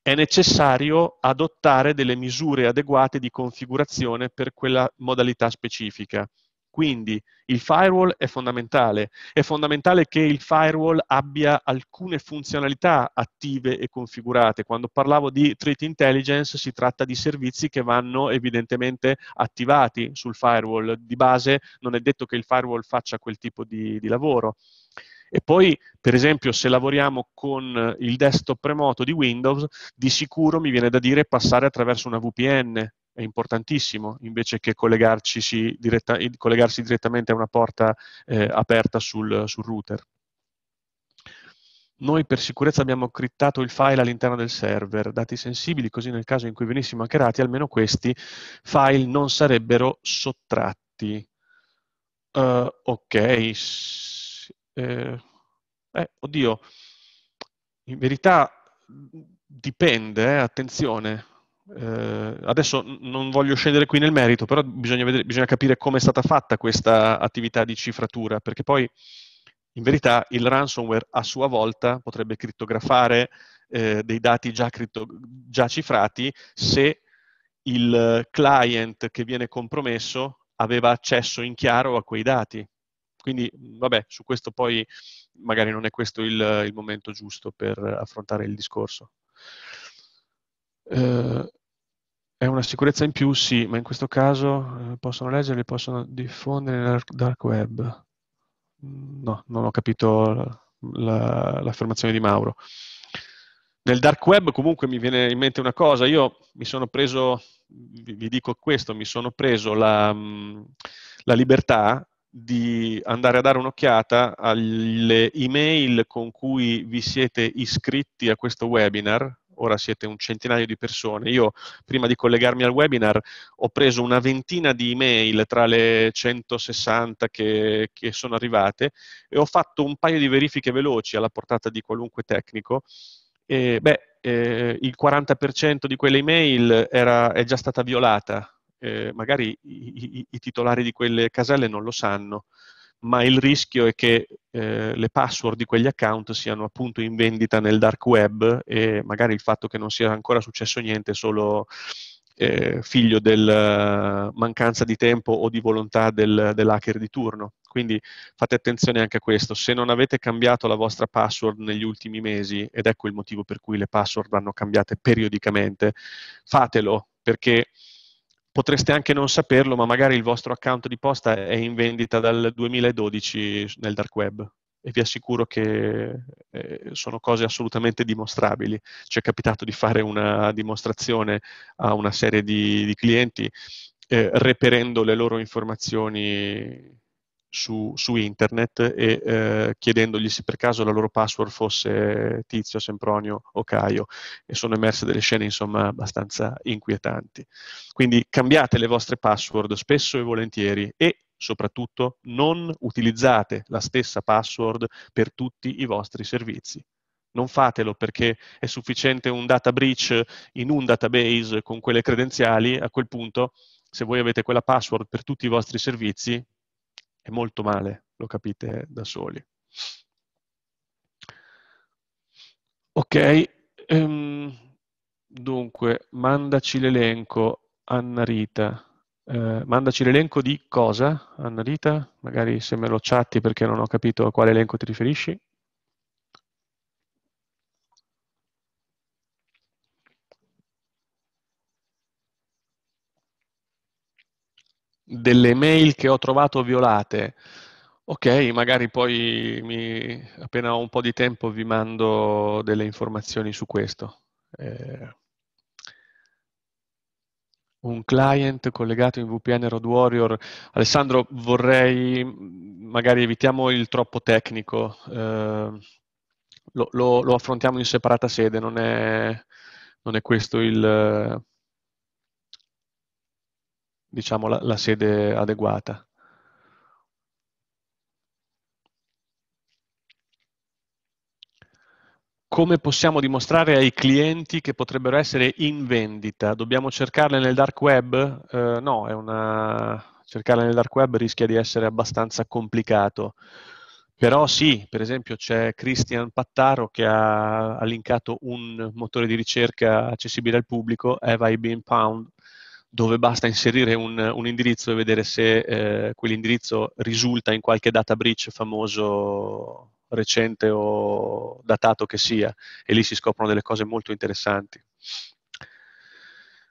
è necessario adottare delle misure adeguate di configurazione per quella modalità specifica. Quindi il firewall è fondamentale, è fondamentale che il firewall abbia alcune funzionalità attive e configurate. Quando parlavo di threat intelligence si tratta di servizi che vanno evidentemente attivati sul firewall. Di base non è detto che il firewall faccia quel tipo di, di lavoro. E poi, per esempio, se lavoriamo con il desktop remoto di Windows, di sicuro mi viene da dire passare attraverso una VPN, è importantissimo, invece che diretta, collegarsi direttamente a una porta eh, aperta sul, sul router. Noi per sicurezza abbiamo criptato il file all'interno del server, dati sensibili, così nel caso in cui venissimo hackerati, almeno questi file non sarebbero sottratti. Uh, ok, eh, eh, oddio, in verità dipende, eh, attenzione, eh, adesso non voglio scendere qui nel merito, però bisogna, vedere, bisogna capire come è stata fatta questa attività di cifratura, perché poi in verità il ransomware a sua volta potrebbe crittografare eh, dei dati già, cripto, già cifrati se il client che viene compromesso aveva accesso in chiaro a quei dati. Quindi, vabbè, su questo poi magari non è questo il, il momento giusto per affrontare il discorso. Eh, è una sicurezza in più, sì, ma in questo caso eh, possono leggerli, possono diffondere nel dark web. Mm, no, non ho capito l'affermazione la, di Mauro. Nel dark web comunque mi viene in mente una cosa, io mi sono preso, vi, vi dico questo, mi sono preso la, mm, la libertà di andare a dare un'occhiata alle email con cui vi siete iscritti a questo webinar, ora siete un centinaio di persone. Io prima di collegarmi al webinar ho preso una ventina di email tra le 160 che, che sono arrivate e ho fatto un paio di verifiche veloci alla portata di qualunque tecnico. E, beh, eh, il 40% di quelle email era, è già stata violata. Eh, magari i, i, i titolari di quelle caselle non lo sanno ma il rischio è che eh, le password di quegli account siano appunto in vendita nel dark web e magari il fatto che non sia ancora successo niente è solo eh, figlio della eh, mancanza di tempo o di volontà del, dell'hacker di turno. Quindi fate attenzione anche a questo. Se non avete cambiato la vostra password negli ultimi mesi, ed ecco il motivo per cui le password vanno cambiate periodicamente, fatelo perché potreste anche non saperlo, ma magari il vostro account di posta è in vendita dal 2012 nel dark web e vi assicuro che eh, sono cose assolutamente dimostrabili. Ci è capitato di fare una dimostrazione a una serie di, di clienti eh, reperendo le loro informazioni su, su internet e eh, chiedendogli se per caso la loro password fosse Tizio, Sempronio o Caio e sono emerse delle scene insomma abbastanza inquietanti. Quindi cambiate le vostre password spesso e volentieri e soprattutto non utilizzate la stessa password per tutti i vostri servizi. Non fatelo perché è sufficiente un data breach in un database con quelle credenziali, a quel punto se voi avete quella password per tutti i vostri servizi, è molto male, lo capite da soli. Ok, ehm, dunque, mandaci l'elenco, Anna Rita. Eh, mandaci l'elenco di cosa, Anna Rita? Magari se me lo chatti perché non ho capito a quale elenco ti riferisci. delle mail che ho trovato violate. Ok, magari poi mi, appena ho un po' di tempo vi mando delle informazioni su questo. Eh, un client collegato in VPN Road Warrior. Alessandro, vorrei, magari evitiamo il troppo tecnico, eh, lo, lo, lo, affrontiamo in separata sede, non è, non è questo il diciamo, la, la sede adeguata. come possiamo dimostrare ai clienti che potrebbero essere in vendita? Dobbiamo cercarle nel dark web? Eh, no, una... cercarle nel dark web rischia di essere abbastanza complicato. Però sì, per esempio c'è Christian Pattaro che ha, ha linkato un motore di ricerca accessibile al pubblico, Have I Been Found, dove basta inserire un, un indirizzo e vedere se eh, quell'indirizzo risulta in qualche data breach famoso recente o datato che sia e lì si scoprono delle cose molto interessanti.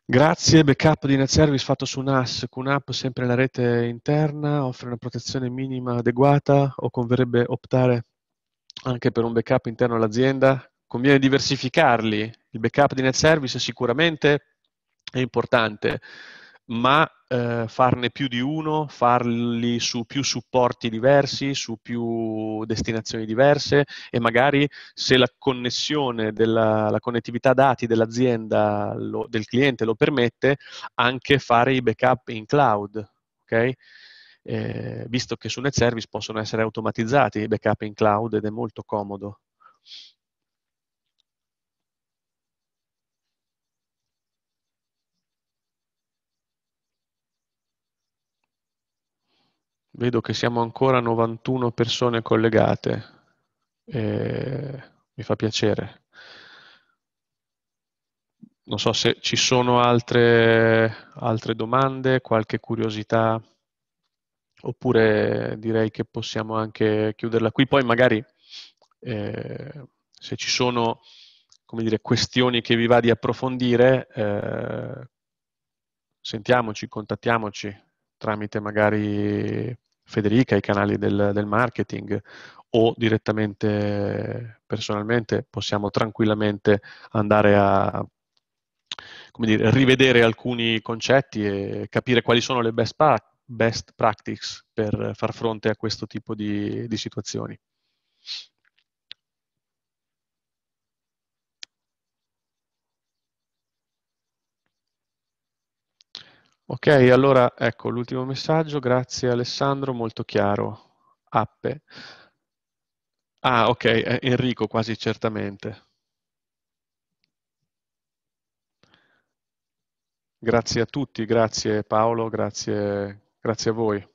Grazie, backup di Net Service fatto su NAS, QNAP sempre nella rete interna, offre una protezione minima adeguata o converrebbe optare anche per un backup interno all'azienda? Conviene diversificarli, il backup di Net Service sicuramente è importante, ma eh, farne più di uno, farli su più supporti diversi, su più destinazioni diverse e magari se la connessione, della, la connettività dati dell'azienda, lo, del cliente lo permette, anche fare i backup in cloud, okay? eh, visto che su NetService possono essere automatizzati i backup in cloud ed è molto comodo. vedo che siamo ancora 91 persone collegate. Eh, mi fa piacere. Non so se ci sono altre, altre domande, qualche curiosità, oppure direi che possiamo anche chiuderla qui. Poi magari eh, se ci sono come dire, questioni che vi va di approfondire, eh, sentiamoci, contattiamoci tramite magari Federica, i canali del, del marketing o direttamente personalmente possiamo tranquillamente andare a dire, rivedere alcuni concetti e capire quali sono le best, pra best practice per far fronte a questo tipo di, di situazioni. Ok, allora ecco l'ultimo messaggio, grazie Alessandro, molto chiaro. Appe. Ah, ok, eh, Enrico, quasi certamente. Grazie a tutti, grazie Paolo, grazie, grazie a voi.